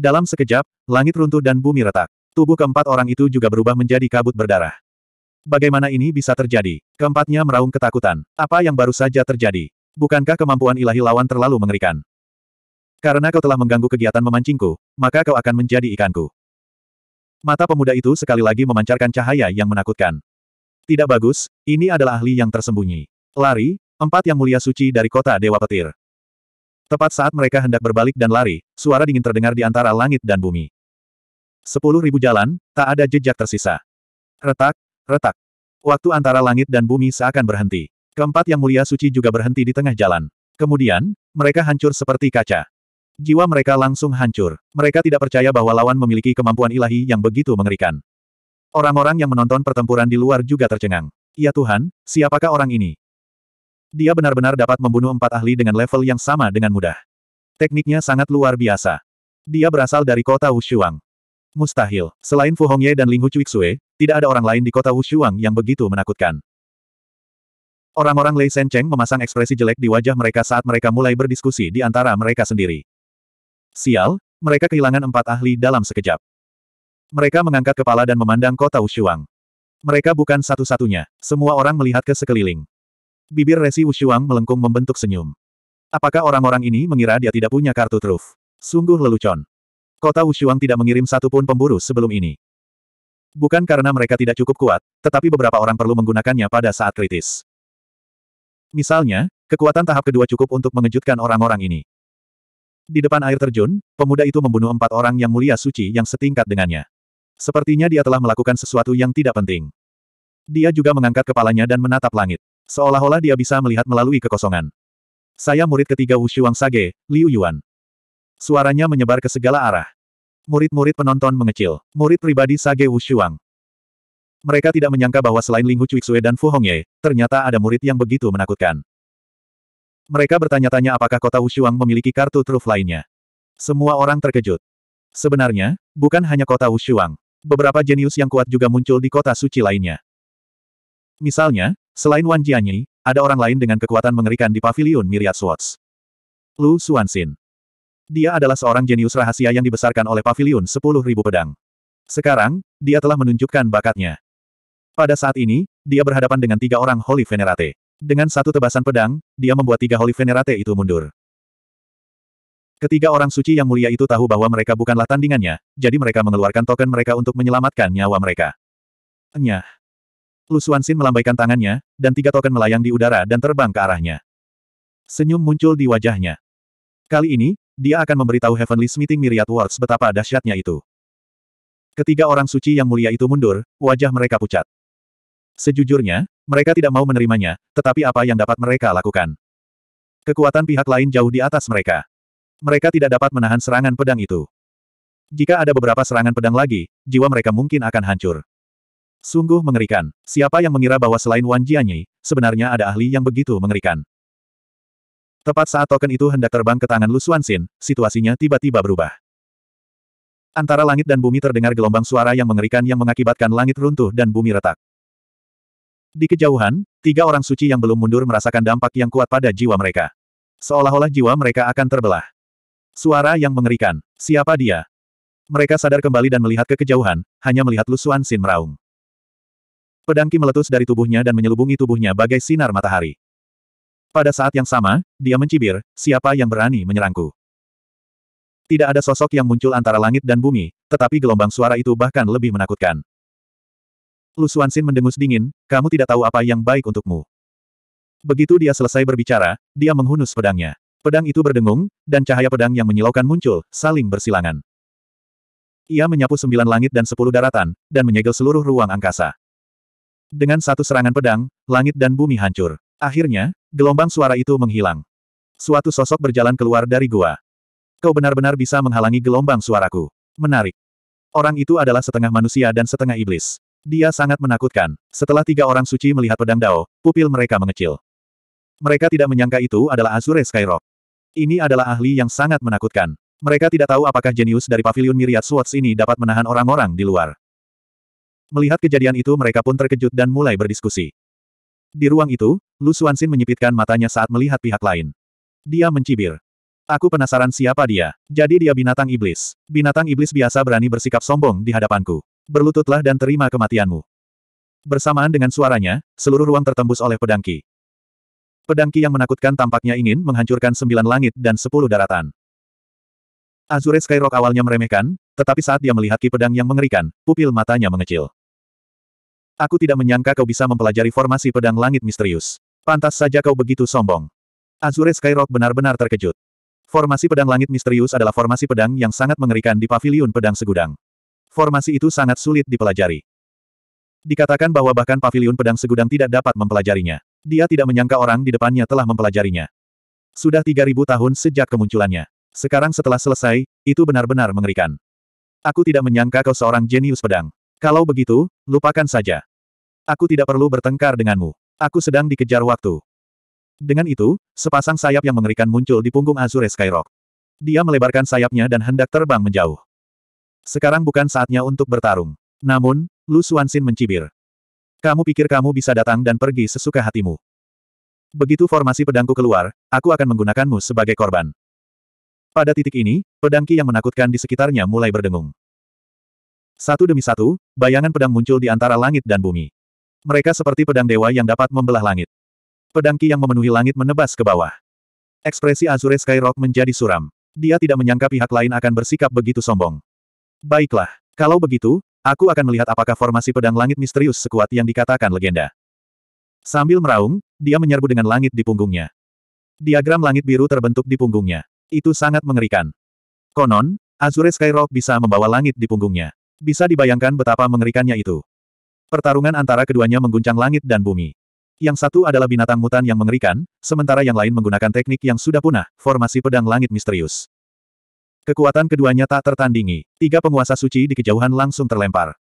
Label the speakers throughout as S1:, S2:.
S1: Dalam sekejap, langit runtuh dan bumi retak. Tubuh keempat orang itu juga berubah menjadi kabut berdarah. Bagaimana ini bisa terjadi? Keempatnya meraung ketakutan. Apa yang baru saja terjadi? Bukankah kemampuan ilahi lawan terlalu mengerikan? Karena kau telah mengganggu kegiatan memancingku, maka kau akan menjadi ikanku. Mata pemuda itu sekali lagi memancarkan cahaya yang menakutkan. Tidak bagus, ini adalah ahli yang tersembunyi. Lari, empat yang mulia suci dari kota Dewa Petir. Tepat saat mereka hendak berbalik dan lari, suara dingin terdengar di antara langit dan bumi. Sepuluh ribu jalan, tak ada jejak tersisa. Retak, retak. Waktu antara langit dan bumi seakan berhenti. Keempat yang mulia suci juga berhenti di tengah jalan. Kemudian, mereka hancur seperti kaca. Jiwa mereka langsung hancur. Mereka tidak percaya bahwa lawan memiliki kemampuan ilahi yang begitu mengerikan. Orang-orang yang menonton pertempuran di luar juga tercengang. Ya Tuhan, siapakah orang ini? Dia benar-benar dapat membunuh empat ahli dengan level yang sama dengan mudah. Tekniknya sangat luar biasa. Dia berasal dari kota Wushuang. Mustahil, selain Fu Hongye dan Ling Hu tidak ada orang lain di kota Wushuang yang begitu menakutkan. Orang-orang Lei Sen Cheng memasang ekspresi jelek di wajah mereka saat mereka mulai berdiskusi di antara mereka sendiri. Sial, mereka kehilangan empat ahli dalam sekejap. Mereka mengangkat kepala dan memandang kota Wushuang. Mereka bukan satu-satunya, semua orang melihat ke sekeliling. Bibir Resi Wushuang melengkung membentuk senyum. Apakah orang-orang ini mengira dia tidak punya kartu truf? Sungguh lelucon. Kota Wushuang tidak mengirim satupun pemburu sebelum ini. Bukan karena mereka tidak cukup kuat, tetapi beberapa orang perlu menggunakannya pada saat kritis. Misalnya, kekuatan tahap kedua cukup untuk mengejutkan orang-orang ini. Di depan air terjun, pemuda itu membunuh empat orang yang mulia suci yang setingkat dengannya. Sepertinya dia telah melakukan sesuatu yang tidak penting. Dia juga mengangkat kepalanya dan menatap langit. Seolah-olah dia bisa melihat melalui kekosongan. Saya murid ketiga Wushuang Sage, Liu Yuan. Suaranya menyebar ke segala arah. Murid-murid penonton mengecil. Murid pribadi Sage Wushuang. Mereka tidak menyangka bahwa selain Ling Hu Xue dan Fu Hongye, ternyata ada murid yang begitu menakutkan. Mereka bertanya-tanya apakah kota Wushuang memiliki kartu truf lainnya. Semua orang terkejut. Sebenarnya, bukan hanya kota Wushuang. Beberapa jenius yang kuat juga muncul di kota suci lainnya. Misalnya, Selain Wan Jianyi, ada orang lain dengan kekuatan mengerikan di Pavilion Myriad Swords. Lu Xuanxin. Dia adalah seorang jenius rahasia yang dibesarkan oleh paviliun 10.000 pedang. Sekarang, dia telah menunjukkan bakatnya. Pada saat ini, dia berhadapan dengan tiga orang Holy Venerate. Dengan satu tebasan pedang, dia membuat tiga Holy Venerate itu mundur. Ketiga orang suci yang mulia itu tahu bahwa mereka bukanlah tandingannya, jadi mereka mengeluarkan token mereka untuk menyelamatkan nyawa mereka. Enyah. Lu Xuanxin melambaikan tangannya, dan tiga token melayang di udara dan terbang ke arahnya. Senyum muncul di wajahnya. Kali ini, dia akan memberitahu Heavenly Smithing Myriad Words betapa dahsyatnya itu. Ketiga orang suci yang mulia itu mundur, wajah mereka pucat. Sejujurnya, mereka tidak mau menerimanya, tetapi apa yang dapat mereka lakukan? Kekuatan pihak lain jauh di atas mereka. Mereka tidak dapat menahan serangan pedang itu. Jika ada beberapa serangan pedang lagi, jiwa mereka mungkin akan hancur. Sungguh mengerikan. Siapa yang mengira bahwa selain Wan Jianyi, sebenarnya ada ahli yang begitu mengerikan. Tepat saat token itu hendak terbang ke tangan Lu Xuanxin, situasinya tiba-tiba berubah. Antara langit dan bumi terdengar gelombang suara yang mengerikan yang mengakibatkan langit runtuh dan bumi retak. Di kejauhan, tiga orang suci yang belum mundur merasakan dampak yang kuat pada jiwa mereka. Seolah-olah jiwa mereka akan terbelah. Suara yang mengerikan. Siapa dia? Mereka sadar kembali dan melihat ke kejauhan, hanya melihat Lu Xuanxin meraung. Pedang Ki meletus dari tubuhnya dan menyelubungi tubuhnya bagai sinar matahari. Pada saat yang sama, dia mencibir, siapa yang berani menyerangku? Tidak ada sosok yang muncul antara langit dan bumi, tetapi gelombang suara itu bahkan lebih menakutkan. Lu Xin mendengus dingin, kamu tidak tahu apa yang baik untukmu. Begitu dia selesai berbicara, dia menghunus pedangnya. Pedang itu berdengung, dan cahaya pedang yang menyilaukan muncul, saling bersilangan. Ia menyapu sembilan langit dan sepuluh daratan, dan menyegel seluruh ruang angkasa. Dengan satu serangan pedang, langit dan bumi hancur. Akhirnya, gelombang suara itu menghilang. Suatu sosok berjalan keluar dari gua. Kau benar-benar bisa menghalangi gelombang suaraku. Menarik. Orang itu adalah setengah manusia dan setengah iblis. Dia sangat menakutkan. Setelah tiga orang suci melihat pedang Dao, pupil mereka mengecil. Mereka tidak menyangka itu adalah Azure Skyrock. Ini adalah ahli yang sangat menakutkan. Mereka tidak tahu apakah jenius dari pavilion Myriad Swords ini dapat menahan orang-orang di luar. Melihat kejadian itu mereka pun terkejut dan mulai berdiskusi. Di ruang itu, Lu Xuanxin menyipitkan matanya saat melihat pihak lain. Dia mencibir. Aku penasaran siapa dia. Jadi dia binatang iblis. Binatang iblis biasa berani bersikap sombong di hadapanku. Berlututlah dan terima kematianmu. Bersamaan dengan suaranya, seluruh ruang tertembus oleh pedangki. Pedangki yang menakutkan tampaknya ingin menghancurkan sembilan langit dan sepuluh daratan. Azure Skyrock awalnya meremehkan, tetapi saat dia melihat Ki pedang yang mengerikan, pupil matanya mengecil. Aku tidak menyangka kau bisa mempelajari formasi pedang langit misterius. Pantas saja kau begitu sombong. Azure Skyrock benar-benar terkejut. Formasi pedang langit misterius adalah formasi pedang yang sangat mengerikan di paviliun pedang segudang. Formasi itu sangat sulit dipelajari. Dikatakan bahwa bahkan paviliun pedang segudang tidak dapat mempelajarinya. Dia tidak menyangka orang di depannya telah mempelajarinya. Sudah 3000 tahun sejak kemunculannya. Sekarang setelah selesai, itu benar-benar mengerikan. Aku tidak menyangka kau seorang jenius pedang. Kalau begitu, lupakan saja. Aku tidak perlu bertengkar denganmu. Aku sedang dikejar waktu. Dengan itu, sepasang sayap yang mengerikan muncul di punggung Azure Skyrock. Dia melebarkan sayapnya dan hendak terbang menjauh. Sekarang bukan saatnya untuk bertarung. Namun, Lu Xuanxin mencibir. Kamu pikir kamu bisa datang dan pergi sesuka hatimu. Begitu formasi pedangku keluar, aku akan menggunakanmu sebagai korban. Pada titik ini, pedangki yang menakutkan di sekitarnya mulai berdengung. Satu demi satu, bayangan pedang muncul di antara langit dan bumi. Mereka seperti pedang dewa yang dapat membelah langit. Pedang Ki yang memenuhi langit menebas ke bawah. Ekspresi Azure Skyrock menjadi suram. Dia tidak menyangka pihak lain akan bersikap begitu sombong. Baiklah, kalau begitu, aku akan melihat apakah formasi pedang langit misterius sekuat yang dikatakan legenda. Sambil meraung, dia menyerbu dengan langit di punggungnya. Diagram langit biru terbentuk di punggungnya. Itu sangat mengerikan. Konon, Azure Skyrock bisa membawa langit di punggungnya. Bisa dibayangkan betapa mengerikannya itu. Pertarungan antara keduanya mengguncang langit dan bumi. Yang satu adalah binatang mutan yang mengerikan, sementara yang lain menggunakan teknik yang sudah punah, formasi pedang langit misterius. Kekuatan keduanya tak tertandingi. Tiga penguasa suci di kejauhan langsung terlempar.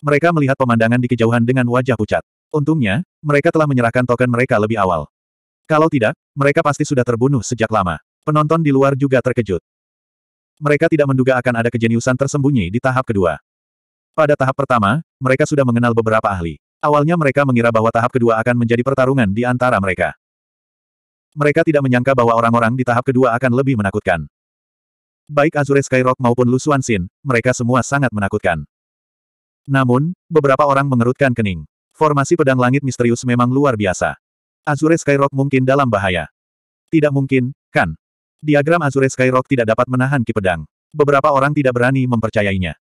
S1: Mereka melihat pemandangan di kejauhan dengan wajah pucat. Untungnya, mereka telah menyerahkan token mereka lebih awal. Kalau tidak, mereka pasti sudah terbunuh sejak lama. Penonton di luar juga terkejut. Mereka tidak menduga akan ada kejeniusan tersembunyi di tahap kedua. Pada tahap pertama, mereka sudah mengenal beberapa ahli. Awalnya mereka mengira bahwa tahap kedua akan menjadi pertarungan di antara mereka. Mereka tidak menyangka bahwa orang-orang di tahap kedua akan lebih menakutkan. Baik Azure Skyrock maupun Lu Sin, mereka semua sangat menakutkan. Namun, beberapa orang mengerutkan kening. Formasi pedang langit misterius memang luar biasa. Azure Skyrock mungkin dalam bahaya. Tidak mungkin, kan? Diagram Azure Skyrock tidak dapat menahan ki pedang. Beberapa orang tidak berani mempercayainya.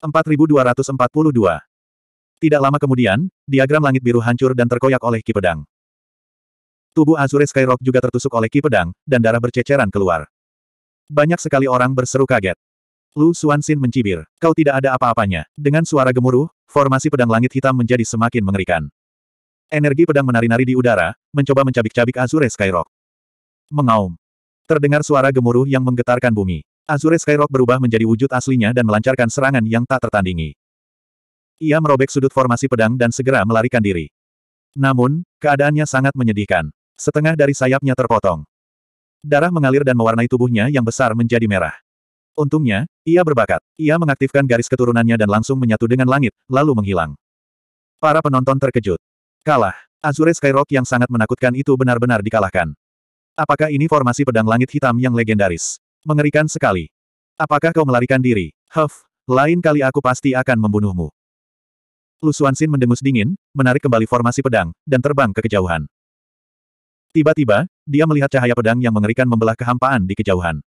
S1: 4242. Tidak lama kemudian, diagram langit biru hancur dan terkoyak oleh ki pedang. Tubuh Azure Skyrock juga tertusuk oleh ki pedang, dan darah berceceran keluar. Banyak sekali orang berseru kaget. Lu Xuanxin mencibir, kau tidak ada apa-apanya. Dengan suara gemuruh, formasi pedang langit hitam menjadi semakin mengerikan. Energi pedang menari-nari di udara, mencoba mencabik-cabik Azure Skyrock. Mengaum. Terdengar suara gemuruh yang menggetarkan bumi. Azure Skyrock berubah menjadi wujud aslinya dan melancarkan serangan yang tak tertandingi. Ia merobek sudut formasi pedang dan segera melarikan diri. Namun, keadaannya sangat menyedihkan. Setengah dari sayapnya terpotong. Darah mengalir dan mewarnai tubuhnya yang besar menjadi merah. Untungnya, ia berbakat. Ia mengaktifkan garis keturunannya dan langsung menyatu dengan langit, lalu menghilang. Para penonton terkejut. Kalah. Azure Skyrock yang sangat menakutkan itu benar-benar dikalahkan. Apakah ini formasi pedang langit hitam yang legendaris? Mengerikan sekali. Apakah kau melarikan diri? Huff, lain kali aku pasti akan membunuhmu. Lu Xin mendengus dingin, menarik kembali formasi pedang, dan terbang ke kejauhan. Tiba-tiba, dia melihat cahaya pedang yang mengerikan membelah kehampaan di kejauhan.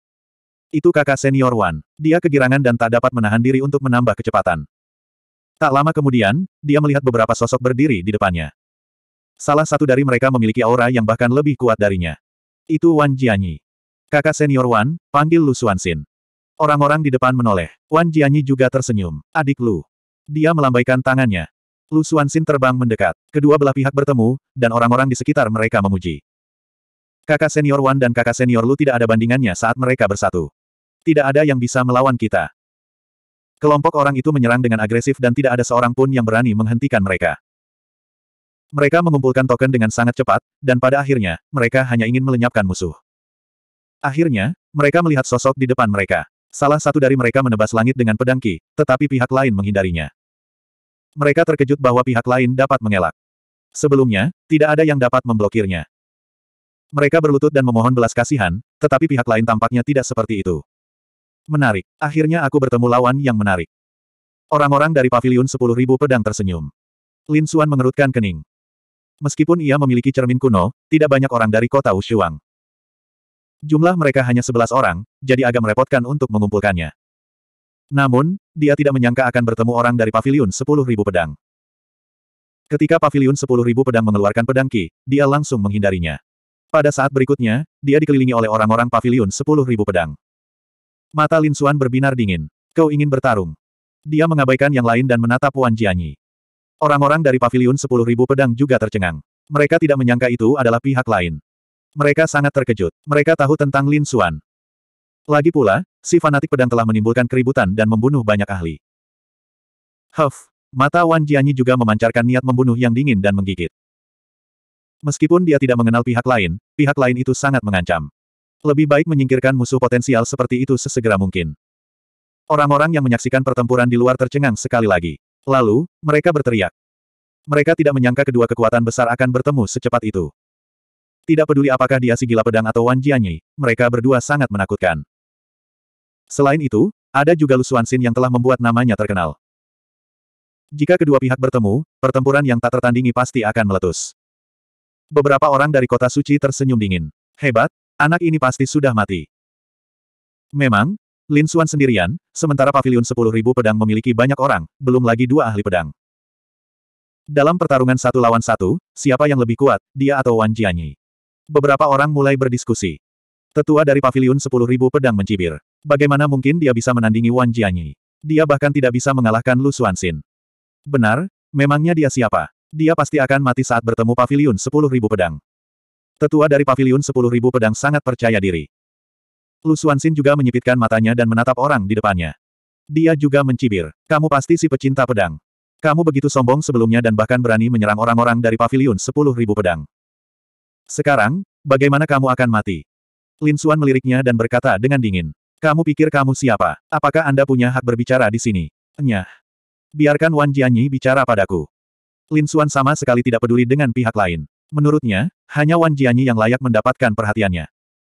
S1: Itu kakak senior Wan. Dia kegirangan dan tak dapat menahan diri untuk menambah kecepatan. Tak lama kemudian, dia melihat beberapa sosok berdiri di depannya. Salah satu dari mereka memiliki aura yang bahkan lebih kuat darinya. Itu Wan Jianyi. Kakak senior Wan, panggil Lu Xuanxin. Orang-orang di depan menoleh. Wan Jianyi juga tersenyum. Adik Lu. Dia melambaikan tangannya. Lu Xuanxin terbang mendekat. Kedua belah pihak bertemu, dan orang-orang di sekitar mereka memuji. Kakak senior Wan dan kakak senior Lu tidak ada bandingannya saat mereka bersatu. Tidak ada yang bisa melawan kita. Kelompok orang itu menyerang dengan agresif dan tidak ada seorang pun yang berani menghentikan mereka. Mereka mengumpulkan token dengan sangat cepat, dan pada akhirnya, mereka hanya ingin melenyapkan musuh. Akhirnya, mereka melihat sosok di depan mereka. Salah satu dari mereka menebas langit dengan pedang Ki, tetapi pihak lain menghindarinya. Mereka terkejut bahwa pihak lain dapat mengelak. Sebelumnya, tidak ada yang dapat memblokirnya. Mereka berlutut dan memohon belas kasihan, tetapi pihak lain tampaknya tidak seperti itu. Menarik, akhirnya aku bertemu lawan yang menarik. Orang-orang dari paviliun 10.000 pedang tersenyum. Lin Xuan mengerutkan kening. Meskipun ia memiliki cermin kuno, tidak banyak orang dari kota Ushuang. Jumlah mereka hanya sebelas orang, jadi agak merepotkan untuk mengumpulkannya. Namun, dia tidak menyangka akan bertemu orang dari paviliun sepuluh ribu pedang. Ketika paviliun sepuluh ribu pedang mengeluarkan pedang Ki, dia langsung menghindarinya. Pada saat berikutnya, dia dikelilingi oleh orang-orang paviliun sepuluh ribu pedang. Mata Lin Xuan berbinar dingin. Kau ingin bertarung. Dia mengabaikan yang lain dan menatap Wan Jianyi. Orang-orang dari paviliun sepuluh ribu pedang juga tercengang. Mereka tidak menyangka itu adalah pihak lain. Mereka sangat terkejut. Mereka tahu tentang Lin Xuan. Lagi pula, si fanatik pedang telah menimbulkan keributan dan membunuh banyak ahli. Huff, mata Wan Jianyi juga memancarkan niat membunuh yang dingin dan menggigit. Meskipun dia tidak mengenal pihak lain, pihak lain itu sangat mengancam. Lebih baik menyingkirkan musuh potensial seperti itu sesegera mungkin. Orang-orang yang menyaksikan pertempuran di luar tercengang sekali lagi. Lalu, mereka berteriak. Mereka tidak menyangka kedua kekuatan besar akan bertemu secepat itu. Tidak peduli apakah dia si gila pedang atau Wan Jianyi, mereka berdua sangat menakutkan. Selain itu, ada juga Lu Xuanxin yang telah membuat namanya terkenal. Jika kedua pihak bertemu, pertempuran yang tak tertandingi pasti akan meletus. Beberapa orang dari kota suci tersenyum dingin. Hebat, anak ini pasti sudah mati. Memang, Lin Xuan sendirian, sementara pavilion 10.000 pedang memiliki banyak orang, belum lagi dua ahli pedang. Dalam pertarungan satu lawan satu, siapa yang lebih kuat, dia atau Wan Jianyi? Beberapa orang mulai berdiskusi. Tetua dari Paviliun 10.000 pedang mencibir. Bagaimana mungkin dia bisa menandingi Wan Jianyi? Dia bahkan tidak bisa mengalahkan Lu Xuanxin. Benar, memangnya dia siapa? Dia pasti akan mati saat bertemu Paviliun 10.000 pedang. Tetua dari Paviliun 10.000 pedang sangat percaya diri. Lu Xuanxin juga menyipitkan matanya dan menatap orang di depannya. Dia juga mencibir. Kamu pasti si pecinta pedang. Kamu begitu sombong sebelumnya dan bahkan berani menyerang orang-orang dari Paviliun 10.000 pedang. Sekarang, bagaimana kamu akan mati? Lin Xuan meliriknya dan berkata dengan dingin. Kamu pikir kamu siapa? Apakah Anda punya hak berbicara di sini? Nyah. Biarkan Wan Jianyi bicara padaku. Lin Xuan sama sekali tidak peduli dengan pihak lain. Menurutnya, hanya Wan Jianyi yang layak mendapatkan perhatiannya.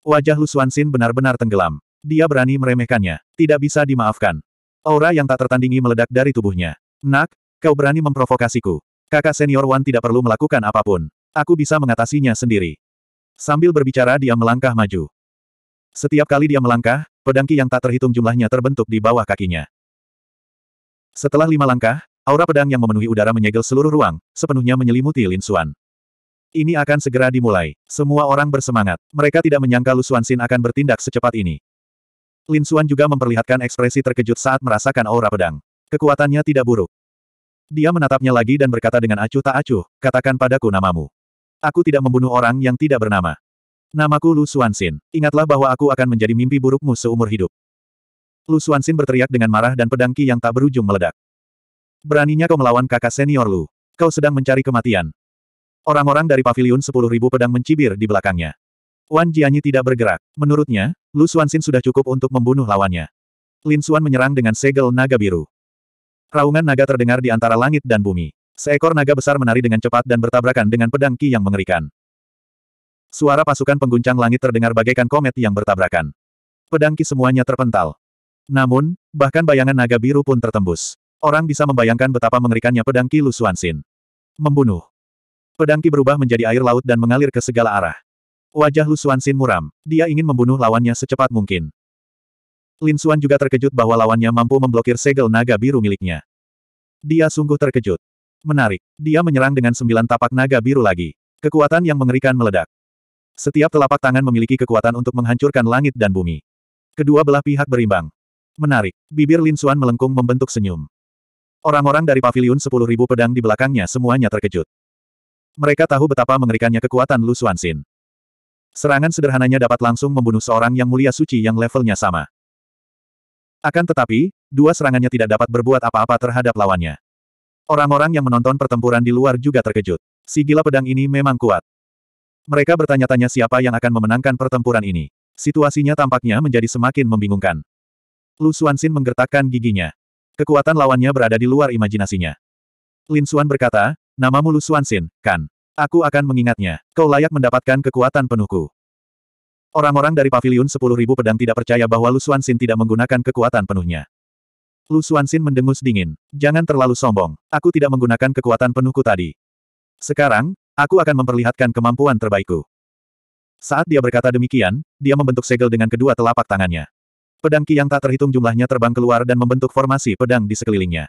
S1: Wajah Lu Xin benar-benar tenggelam. Dia berani meremehkannya. Tidak bisa dimaafkan. Aura yang tak tertandingi meledak dari tubuhnya. Nak, kau berani memprovokasiku. Kakak senior Wan tidak perlu melakukan apapun. Aku bisa mengatasinya sendiri. Sambil berbicara dia melangkah maju. Setiap kali dia melangkah, pedangki yang tak terhitung jumlahnya terbentuk di bawah kakinya. Setelah lima langkah, aura pedang yang memenuhi udara menyegel seluruh ruang, sepenuhnya menyelimuti Lin Xuan. Ini akan segera dimulai. Semua orang bersemangat. Mereka tidak menyangka Lu Xin akan bertindak secepat ini. Lin Xuan juga memperlihatkan ekspresi terkejut saat merasakan aura pedang. Kekuatannya tidak buruk. Dia menatapnya lagi dan berkata dengan acuh tak acuh, katakan padaku namamu. Aku tidak membunuh orang yang tidak bernama. Namaku Lu Xuanxin. Ingatlah bahwa aku akan menjadi mimpi burukmu seumur hidup. Lu Xuanxin berteriak dengan marah dan pedang Qi yang tak berujung meledak. Beraninya kau melawan kakak senior Lu. Kau sedang mencari kematian. Orang-orang dari pavilion sepuluh ribu pedang mencibir di belakangnya. Wan Jianyi tidak bergerak. Menurutnya, Lu Xuanxin sudah cukup untuk membunuh lawannya. Lin Xuan menyerang dengan segel naga biru. Raungan naga terdengar di antara langit dan bumi. Seekor naga besar menari dengan cepat dan bertabrakan dengan pedang Ki yang mengerikan. Suara pasukan pengguncang langit terdengar bagaikan komet yang bertabrakan. Pedang Ki semuanya terpental. Namun, bahkan bayangan naga biru pun tertembus. Orang bisa membayangkan betapa mengerikannya pedang Ki Lu Xuanxin. Membunuh. Pedang Ki berubah menjadi air laut dan mengalir ke segala arah. Wajah Lu Xuanxin muram. Dia ingin membunuh lawannya secepat mungkin. Lin Xuan juga terkejut bahwa lawannya mampu memblokir segel naga biru miliknya. Dia sungguh terkejut. Menarik. Dia menyerang dengan sembilan tapak naga biru lagi. Kekuatan yang mengerikan meledak. Setiap telapak tangan memiliki kekuatan untuk menghancurkan langit dan bumi. Kedua belah pihak berimbang. Menarik. Bibir Lin Xuan melengkung membentuk senyum. Orang-orang dari pavilion sepuluh ribu pedang di belakangnya semuanya terkejut. Mereka tahu betapa mengerikannya kekuatan Lu Sin. Serangan sederhananya dapat langsung membunuh seorang yang mulia suci yang levelnya sama. Akan tetapi, dua serangannya tidak dapat berbuat apa-apa terhadap lawannya. Orang-orang yang menonton pertempuran di luar juga terkejut. Si gila pedang ini memang kuat. Mereka bertanya-tanya siapa yang akan memenangkan pertempuran ini. Situasinya tampaknya menjadi semakin membingungkan. Lu Xuanxin menggertakkan giginya. Kekuatan lawannya berada di luar imajinasinya. Lin Xuan berkata, namamu Lu Xuanxin, kan? Aku akan mengingatnya. Kau layak mendapatkan kekuatan penuhku. Orang-orang dari Paviliun 10.000 Pedang tidak percaya bahwa Lu Xuanxin tidak menggunakan kekuatan penuhnya. Lu Xuanxin mendengus dingin. Jangan terlalu sombong. Aku tidak menggunakan kekuatan penuhku tadi. Sekarang, aku akan memperlihatkan kemampuan terbaikku. Saat dia berkata demikian, dia membentuk segel dengan kedua telapak tangannya. Pedang Ki yang tak terhitung jumlahnya terbang keluar dan membentuk formasi pedang di sekelilingnya.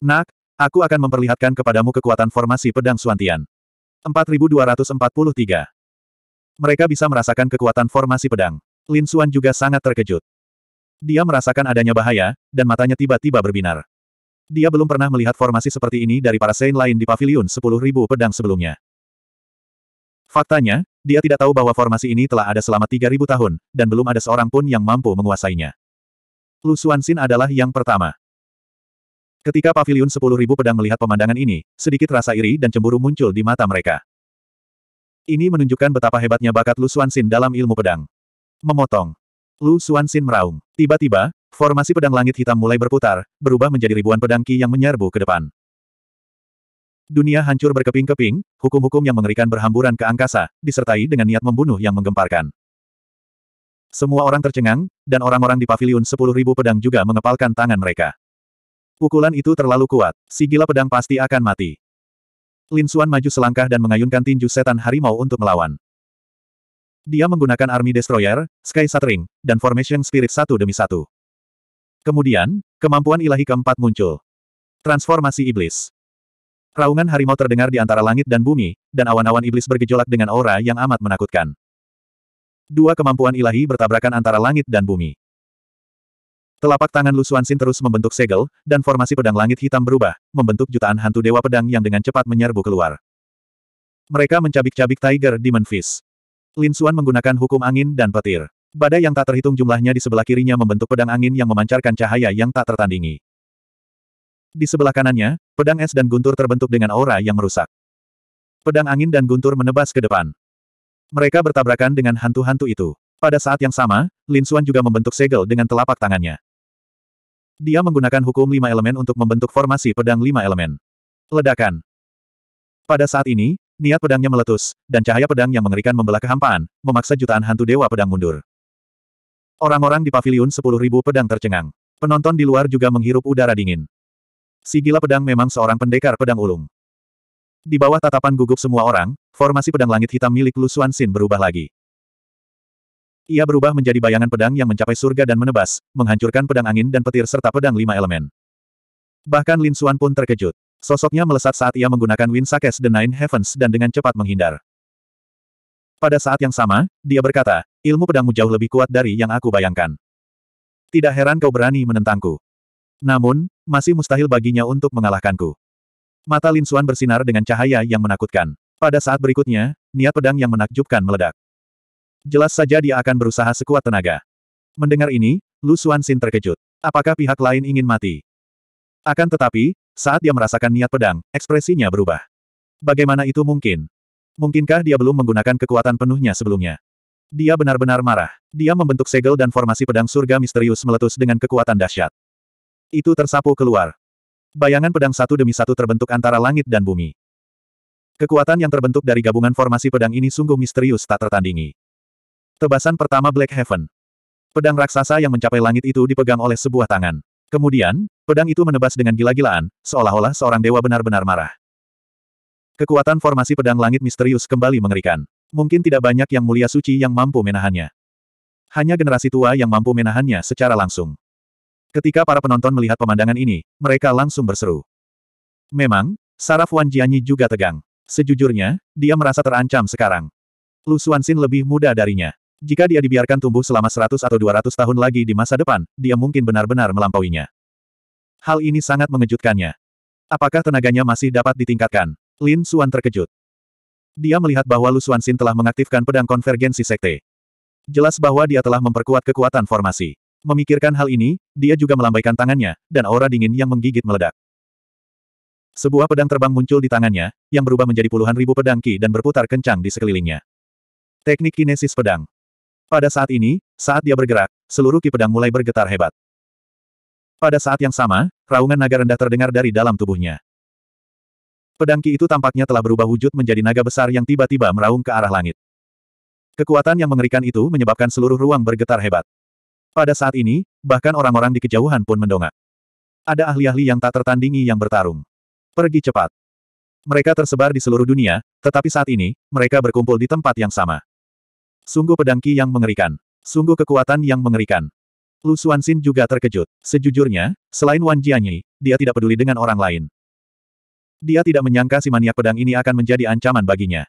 S1: Nak, aku akan memperlihatkan kepadamu kekuatan formasi pedang Suantian. 4243. Mereka bisa merasakan kekuatan formasi pedang. Lin Suan juga sangat terkejut. Dia merasakan adanya bahaya, dan matanya tiba-tiba berbinar. Dia belum pernah melihat formasi seperti ini dari para Saint lain di Paviliun 10.000 pedang sebelumnya. Faktanya, dia tidak tahu bahwa formasi ini telah ada selama 3.000 tahun, dan belum ada seorang pun yang mampu menguasainya. Lu Xuanxin adalah yang pertama. Ketika Paviliun 10.000 pedang melihat pemandangan ini, sedikit rasa iri dan cemburu muncul di mata mereka. Ini menunjukkan betapa hebatnya bakat Lu Xuanxin dalam ilmu pedang. Memotong. Lu Xuanxin meraung. Tiba-tiba, formasi pedang langit hitam mulai berputar, berubah menjadi ribuan pedang ki yang menyerbu ke depan. Dunia hancur berkeping-keping, hukum-hukum yang mengerikan berhamburan ke angkasa, disertai dengan niat membunuh yang menggemparkan. Semua orang tercengang, dan orang-orang di paviliun sepuluh ribu pedang juga mengepalkan tangan mereka. Pukulan itu terlalu kuat, si gila pedang pasti akan mati. Lin Xuan maju selangkah dan mengayunkan tinju setan harimau untuk melawan. Dia menggunakan Army Destroyer, Sky Shattering, dan Formation Spirit satu demi satu. Kemudian, kemampuan ilahi keempat muncul. Transformasi Iblis. Raungan harimau terdengar di antara langit dan bumi, dan awan-awan iblis bergejolak dengan aura yang amat menakutkan. Dua kemampuan ilahi bertabrakan antara langit dan bumi. Telapak tangan Lu Xuanxin terus membentuk segel, dan formasi pedang langit hitam berubah, membentuk jutaan hantu dewa pedang yang dengan cepat menyerbu keluar. Mereka mencabik-cabik Tiger Demon Fist. Lin Suan menggunakan hukum angin dan petir. Badai yang tak terhitung jumlahnya di sebelah kirinya membentuk pedang angin yang memancarkan cahaya yang tak tertandingi. Di sebelah kanannya, pedang es dan guntur terbentuk dengan aura yang merusak. Pedang angin dan guntur menebas ke depan. Mereka bertabrakan dengan hantu-hantu itu. Pada saat yang sama, Lin Suan juga membentuk segel dengan telapak tangannya. Dia menggunakan hukum lima elemen untuk membentuk formasi pedang lima elemen. Ledakan. Pada saat ini, Niat pedangnya meletus, dan cahaya pedang yang mengerikan membelah kehampaan, memaksa jutaan hantu dewa pedang mundur. Orang-orang di paviliun sepuluh ribu pedang tercengang. Penonton di luar juga menghirup udara dingin. Si gila pedang memang seorang pendekar pedang ulung. Di bawah tatapan gugup semua orang, formasi pedang langit hitam milik Lu Xin berubah lagi. Ia berubah menjadi bayangan pedang yang mencapai surga dan menebas, menghancurkan pedang angin dan petir serta pedang lima elemen. Bahkan Lin Xuan pun terkejut. Sosoknya melesat saat ia menggunakan Wind Sakes The Nine Heavens dan dengan cepat menghindar. Pada saat yang sama, dia berkata, ilmu pedangmu jauh lebih kuat dari yang aku bayangkan. Tidak heran kau berani menentangku. Namun, masih mustahil baginya untuk mengalahkanku. Mata Lin Xuan bersinar dengan cahaya yang menakutkan. Pada saat berikutnya, niat pedang yang menakjubkan meledak. Jelas saja dia akan berusaha sekuat tenaga. Mendengar ini, Lu Xuan Xin terkejut. Apakah pihak lain ingin mati? Akan tetapi, saat dia merasakan niat pedang, ekspresinya berubah. Bagaimana itu mungkin? Mungkinkah dia belum menggunakan kekuatan penuhnya sebelumnya? Dia benar-benar marah. Dia membentuk segel dan formasi pedang surga misterius meletus dengan kekuatan dahsyat. Itu tersapu keluar. Bayangan pedang satu demi satu terbentuk antara langit dan bumi. Kekuatan yang terbentuk dari gabungan formasi pedang ini sungguh misterius tak tertandingi. Tebasan pertama Black Heaven. Pedang raksasa yang mencapai langit itu dipegang oleh sebuah tangan. Kemudian, pedang itu menebas dengan gila-gilaan, seolah-olah seorang dewa benar-benar marah. Kekuatan formasi pedang langit misterius kembali mengerikan. Mungkin tidak banyak yang mulia suci yang mampu menahannya. Hanya generasi tua yang mampu menahannya secara langsung. Ketika para penonton melihat pemandangan ini, mereka langsung berseru. Memang, saraf Wan Jianyi juga tegang. Sejujurnya, dia merasa terancam sekarang. Lu Xuanxin lebih muda darinya. Jika dia dibiarkan tumbuh selama 100 atau 200 tahun lagi di masa depan, dia mungkin benar-benar melampauinya. Hal ini sangat mengejutkannya. Apakah tenaganya masih dapat ditingkatkan? Lin Suan terkejut. Dia melihat bahwa Lu Xin telah mengaktifkan pedang konvergensi sekte. Jelas bahwa dia telah memperkuat kekuatan formasi. Memikirkan hal ini, dia juga melambaikan tangannya, dan aura dingin yang menggigit meledak. Sebuah pedang terbang muncul di tangannya, yang berubah menjadi puluhan ribu pedang ki dan berputar kencang di sekelilingnya. Teknik kinesis pedang. Pada saat ini, saat dia bergerak, seluruh ki pedang mulai bergetar hebat. Pada saat yang sama, raungan naga rendah terdengar dari dalam tubuhnya. Pedang ki itu tampaknya telah berubah wujud menjadi naga besar yang tiba-tiba meraung ke arah langit. Kekuatan yang mengerikan itu menyebabkan seluruh ruang bergetar hebat. Pada saat ini, bahkan orang-orang di kejauhan pun mendongak. Ada ahli-ahli yang tak tertandingi yang bertarung. Pergi cepat. Mereka tersebar di seluruh dunia, tetapi saat ini, mereka berkumpul di tempat yang sama. Sungguh pedang Qi yang mengerikan. Sungguh kekuatan yang mengerikan. Lu Xuanxin juga terkejut. Sejujurnya, selain Wan Jianyi, dia tidak peduli dengan orang lain. Dia tidak menyangka si maniak pedang ini akan menjadi ancaman baginya.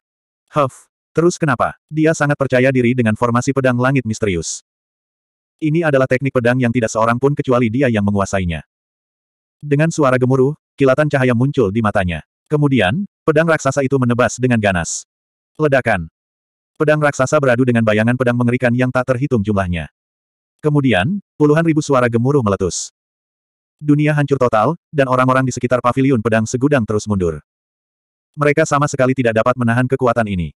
S1: Huff. Terus kenapa? Dia sangat percaya diri dengan formasi pedang langit misterius. Ini adalah teknik pedang yang tidak seorang pun kecuali dia yang menguasainya. Dengan suara gemuruh, kilatan cahaya muncul di matanya. Kemudian, pedang raksasa itu menebas dengan ganas. Ledakan. Pedang raksasa beradu dengan bayangan pedang mengerikan yang tak terhitung jumlahnya. Kemudian, puluhan ribu suara gemuruh meletus. Dunia hancur total, dan orang-orang di sekitar pavilion pedang segudang terus mundur. Mereka sama sekali tidak dapat menahan kekuatan ini.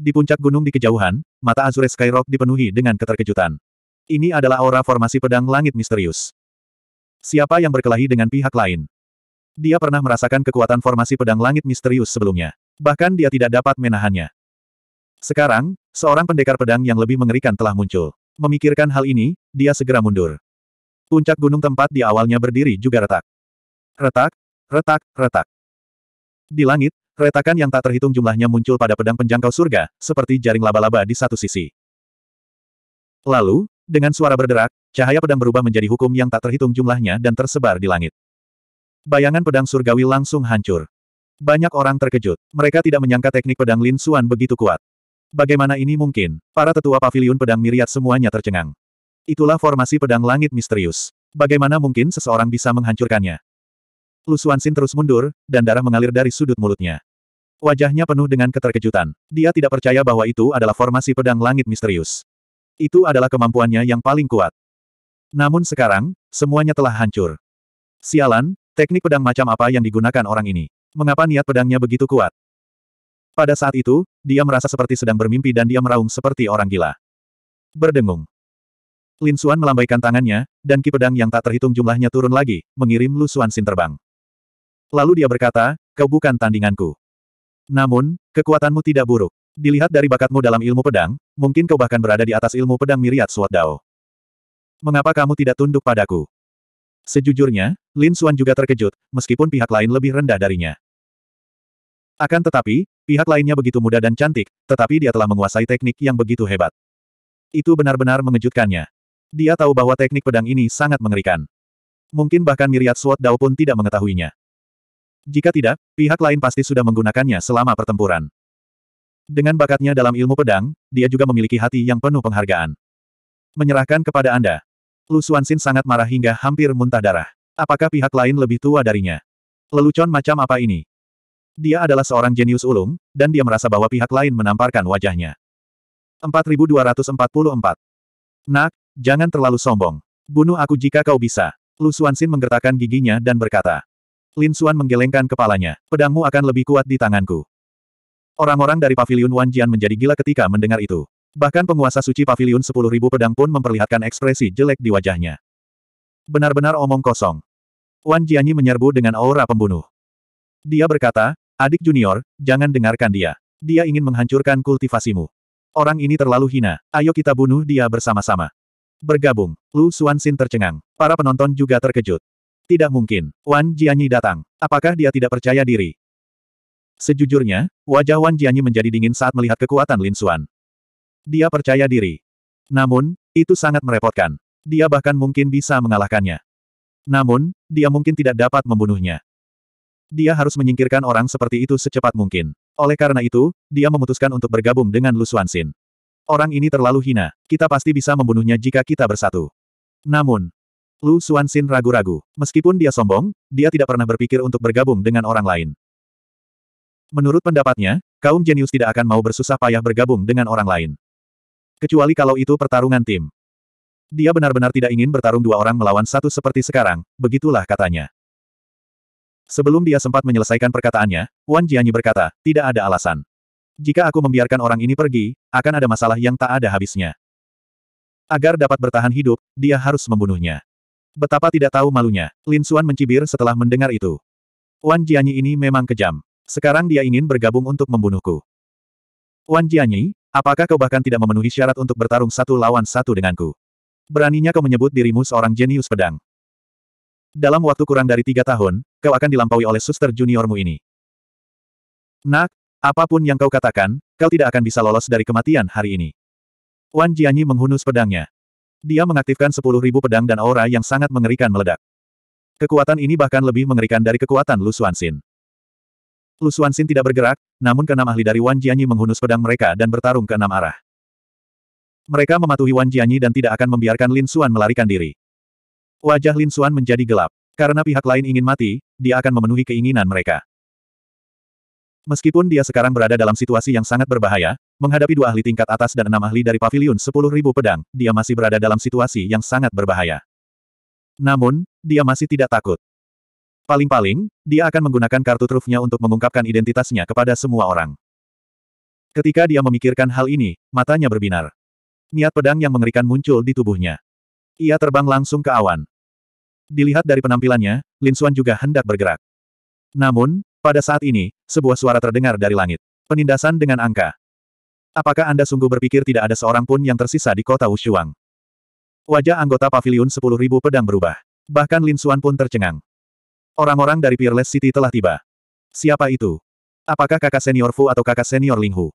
S1: Di puncak gunung di kejauhan, mata Azure Skyrock dipenuhi dengan keterkejutan. Ini adalah aura formasi pedang langit misterius. Siapa yang berkelahi dengan pihak lain? Dia pernah merasakan kekuatan formasi pedang langit misterius sebelumnya. Bahkan dia tidak dapat menahannya. Sekarang, seorang pendekar pedang yang lebih mengerikan telah muncul. Memikirkan hal ini, dia segera mundur. Puncak gunung tempat di awalnya berdiri juga retak. Retak, retak, retak. Di langit, retakan yang tak terhitung jumlahnya muncul pada pedang penjangkau surga, seperti jaring laba-laba di satu sisi. Lalu, dengan suara berderak, cahaya pedang berubah menjadi hukum yang tak terhitung jumlahnya dan tersebar di langit. Bayangan pedang surgawi langsung hancur. Banyak orang terkejut. Mereka tidak menyangka teknik pedang Lin Xuan begitu kuat. Bagaimana ini mungkin? Para tetua pavilion pedang miriat semuanya tercengang. Itulah formasi pedang langit misterius. Bagaimana mungkin seseorang bisa menghancurkannya? Lu Xuanxin terus mundur, dan darah mengalir dari sudut mulutnya. Wajahnya penuh dengan keterkejutan. Dia tidak percaya bahwa itu adalah formasi pedang langit misterius. Itu adalah kemampuannya yang paling kuat. Namun sekarang, semuanya telah hancur. Sialan, teknik pedang macam apa yang digunakan orang ini? Mengapa niat pedangnya begitu kuat? Pada saat itu, dia merasa seperti sedang bermimpi dan dia meraung seperti orang gila. Berdengung. Lin Xuan melambaikan tangannya, dan ki pedang yang tak terhitung jumlahnya turun lagi, mengirim Lu Sin terbang. Lalu dia berkata, kau bukan tandinganku. Namun, kekuatanmu tidak buruk. Dilihat dari bakatmu dalam ilmu pedang, mungkin kau bahkan berada di atas ilmu pedang miriat Suat Dao. Mengapa kamu tidak tunduk padaku? Sejujurnya, Lin Xuan juga terkejut, meskipun pihak lain lebih rendah darinya. Akan tetapi, Pihak lainnya begitu muda dan cantik, tetapi dia telah menguasai teknik yang begitu hebat. Itu benar-benar mengejutkannya. Dia tahu bahwa teknik pedang ini sangat mengerikan. Mungkin bahkan Miriat SWAT Dao pun tidak mengetahuinya. Jika tidak, pihak lain pasti sudah menggunakannya selama pertempuran. Dengan bakatnya dalam ilmu pedang, dia juga memiliki hati yang penuh penghargaan. Menyerahkan kepada Anda. Lu Xuanxin sangat marah hingga hampir muntah darah. Apakah pihak lain lebih tua darinya? Lelucon macam apa ini? Dia adalah seorang jenius ulung, dan dia merasa bahwa pihak lain menamparkan wajahnya. 4244. Nak, jangan terlalu sombong. Bunuh aku jika kau bisa. Lu Xuanxin menggertakkan giginya dan berkata. Lin Xuan menggelengkan kepalanya. Pedangmu akan lebih kuat di tanganku. Orang-orang dari Paviliun Wan Jian menjadi gila ketika mendengar itu. Bahkan penguasa suci Paviliun 10.000 pedang pun memperlihatkan ekspresi jelek di wajahnya. Benar-benar omong kosong. Wan Jianyi menyerbu dengan aura pembunuh. Dia berkata, Adik junior, jangan dengarkan dia. Dia ingin menghancurkan kultivasimu. Orang ini terlalu hina, ayo kita bunuh dia bersama-sama. Bergabung, Lu Xuanxin tercengang. Para penonton juga terkejut. Tidak mungkin, Wan Jianyi datang. Apakah dia tidak percaya diri? Sejujurnya, wajah Wan Jianyi menjadi dingin saat melihat kekuatan Lin Xuan. Dia percaya diri. Namun, itu sangat merepotkan. Dia bahkan mungkin bisa mengalahkannya. Namun, dia mungkin tidak dapat membunuhnya. Dia harus menyingkirkan orang seperti itu secepat mungkin. Oleh karena itu, dia memutuskan untuk bergabung dengan Lu Xuanxin. Orang ini terlalu hina. Kita pasti bisa membunuhnya jika kita bersatu. Namun, Lu Xuanxin ragu-ragu. Meskipun dia sombong, dia tidak pernah berpikir untuk bergabung dengan orang lain. Menurut pendapatnya, kaum jenius tidak akan mau bersusah payah bergabung dengan orang lain. Kecuali kalau itu pertarungan tim. Dia benar-benar tidak ingin bertarung dua orang melawan satu seperti sekarang, begitulah katanya. Sebelum dia sempat menyelesaikan perkataannya, Wan Jianyi berkata, tidak ada alasan. Jika aku membiarkan orang ini pergi, akan ada masalah yang tak ada habisnya. Agar dapat bertahan hidup, dia harus membunuhnya. Betapa tidak tahu malunya, Lin Xuan mencibir setelah mendengar itu. Wan Jianyi ini memang kejam. Sekarang dia ingin bergabung untuk membunuhku. Wan Jianyi, apakah kau bahkan tidak memenuhi syarat untuk bertarung satu lawan satu denganku? Beraninya kau menyebut dirimu seorang jenius pedang. Dalam waktu kurang dari tiga tahun, kau akan dilampaui oleh suster juniormu ini. Nak, apapun yang kau katakan, kau tidak akan bisa lolos dari kematian hari ini. Wan Jianyi menghunus pedangnya. Dia mengaktifkan sepuluh ribu pedang dan aura yang sangat mengerikan meledak. Kekuatan ini bahkan lebih mengerikan dari kekuatan Lu Xuanxin. Lu Xuanxin tidak bergerak, namun keenam ahli dari Wan Jianyi menghunus pedang mereka dan bertarung ke enam arah. Mereka mematuhi Wan Jianyi dan tidak akan membiarkan Lin Xuan melarikan diri. Wajah Lin Xuan menjadi gelap. Karena pihak lain ingin mati, dia akan memenuhi keinginan mereka. Meskipun dia sekarang berada dalam situasi yang sangat berbahaya, menghadapi dua ahli tingkat atas dan enam ahli dari pavilion sepuluh ribu pedang, dia masih berada dalam situasi yang sangat berbahaya. Namun, dia masih tidak takut. Paling-paling, dia akan menggunakan kartu trufnya untuk mengungkapkan identitasnya kepada semua orang. Ketika dia memikirkan hal ini, matanya berbinar. Niat pedang yang mengerikan muncul di tubuhnya. Ia terbang langsung ke awan. Dilihat dari penampilannya, Lin Xuan juga hendak bergerak. Namun, pada saat ini, sebuah suara terdengar dari langit. Penindasan dengan angka. Apakah Anda sungguh berpikir tidak ada seorang pun yang tersisa di kota Wushuang? Wajah anggota pavilion 10.000 pedang berubah. Bahkan Lin Xuan pun tercengang. Orang-orang dari Peerless City telah tiba. Siapa itu? Apakah kakak senior Fu atau kakak senior Ling Hu?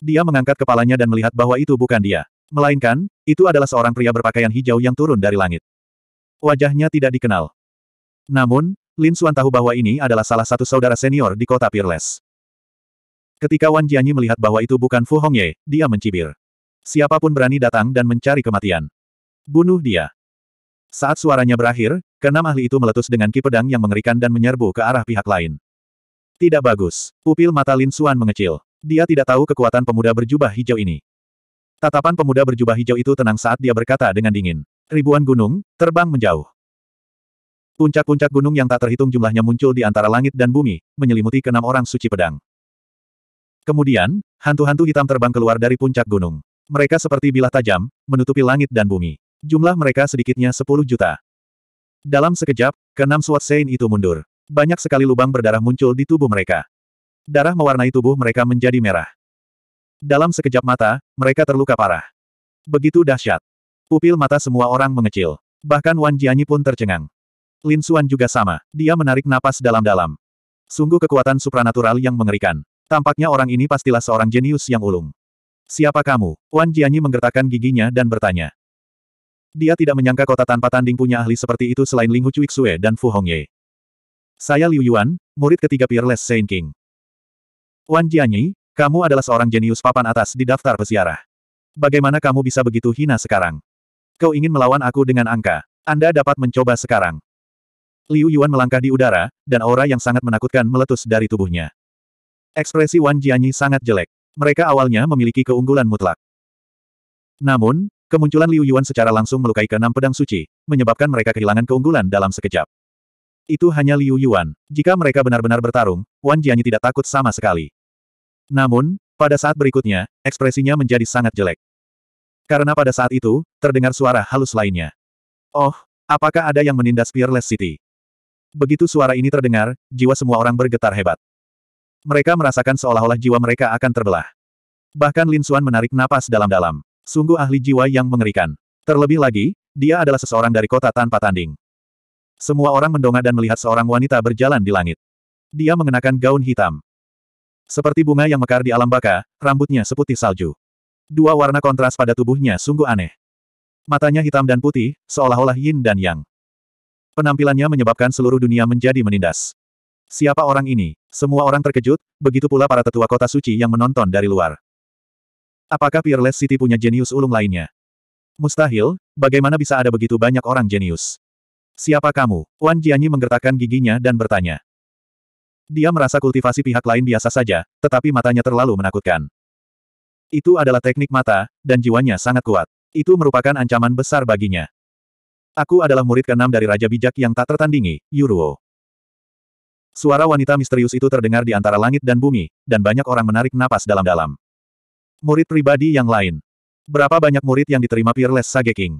S1: Dia mengangkat kepalanya dan melihat bahwa itu bukan dia. Melainkan, itu adalah seorang pria berpakaian hijau yang turun dari langit wajahnya tidak dikenal. Namun, Lin Xuan tahu bahwa ini adalah salah satu saudara senior di kota Peerless. Ketika Wan Jianyi melihat bahwa itu bukan Fu Hongye, dia mencibir. Siapapun berani datang dan mencari kematian. Bunuh dia. Saat suaranya berakhir, keenam ahli itu meletus dengan ki pedang yang mengerikan dan menyerbu ke arah pihak lain. Tidak bagus. Pupil mata Lin Xuan mengecil. Dia tidak tahu kekuatan pemuda berjubah hijau ini. Tatapan pemuda berjubah hijau itu tenang saat dia berkata dengan dingin ribuan gunung, terbang menjauh. Puncak-puncak gunung yang tak terhitung jumlahnya muncul di antara langit dan bumi, menyelimuti keenam orang suci pedang. Kemudian, hantu-hantu hitam terbang keluar dari puncak gunung. Mereka seperti bilah tajam, menutupi langit dan bumi. Jumlah mereka sedikitnya 10 juta. Dalam sekejap, keenam suat sein itu mundur. Banyak sekali lubang berdarah muncul di tubuh mereka. Darah mewarnai tubuh mereka menjadi merah. Dalam sekejap mata, mereka terluka parah. Begitu dahsyat. Pupil mata semua orang mengecil. Bahkan Wan Jianyi pun tercengang. Lin Xuan juga sama. Dia menarik napas dalam-dalam. Sungguh kekuatan supranatural yang mengerikan. Tampaknya orang ini pastilah seorang jenius yang ulung. Siapa kamu? Wan Jianyi menggertakkan giginya dan bertanya. Dia tidak menyangka kota tanpa tanding punya ahli seperti itu selain Ling Xue dan Fu Hongye. Saya Liu Yuan, murid ketiga Peerless Saint King. Wan Jianyi, kamu adalah seorang jenius papan atas di daftar peziarah. Bagaimana kamu bisa begitu hina sekarang? Kau ingin melawan aku dengan angka. Anda dapat mencoba sekarang. Liu Yuan melangkah di udara, dan aura yang sangat menakutkan meletus dari tubuhnya. Ekspresi Wan Jianyi sangat jelek. Mereka awalnya memiliki keunggulan mutlak. Namun, kemunculan Liu Yuan secara langsung melukai keenam pedang suci, menyebabkan mereka kehilangan keunggulan dalam sekejap. Itu hanya Liu Yuan. Jika mereka benar-benar bertarung, Wan Jianyi tidak takut sama sekali. Namun, pada saat berikutnya, ekspresinya menjadi sangat jelek. Karena pada saat itu, terdengar suara halus lainnya. Oh, apakah ada yang menindas Peerless City? Begitu suara ini terdengar, jiwa semua orang bergetar hebat. Mereka merasakan seolah-olah jiwa mereka akan terbelah. Bahkan Lin Suan menarik napas dalam-dalam. Sungguh ahli jiwa yang mengerikan. Terlebih lagi, dia adalah seseorang dari kota tanpa tanding. Semua orang mendongak dan melihat seorang wanita berjalan di langit. Dia mengenakan gaun hitam. Seperti bunga yang mekar di alam baka, rambutnya seputih salju. Dua warna kontras pada tubuhnya sungguh aneh. Matanya hitam dan putih, seolah-olah yin dan yang. Penampilannya menyebabkan seluruh dunia menjadi menindas. Siapa orang ini? Semua orang terkejut, begitu pula para tetua kota suci yang menonton dari luar. Apakah Peerless City punya jenius ulung lainnya? Mustahil, bagaimana bisa ada begitu banyak orang jenius? Siapa kamu? Wan Jianyi menggertakkan giginya dan bertanya. Dia merasa kultivasi pihak lain biasa saja, tetapi matanya terlalu menakutkan. Itu adalah teknik mata, dan jiwanya sangat kuat. Itu merupakan ancaman besar baginya. Aku adalah murid keenam dari Raja Bijak yang tak tertandingi, Yuruo. Suara wanita misterius itu terdengar di antara langit dan bumi, dan banyak orang menarik napas dalam-dalam. Murid pribadi yang lain. Berapa banyak murid yang diterima Peerless Sage King?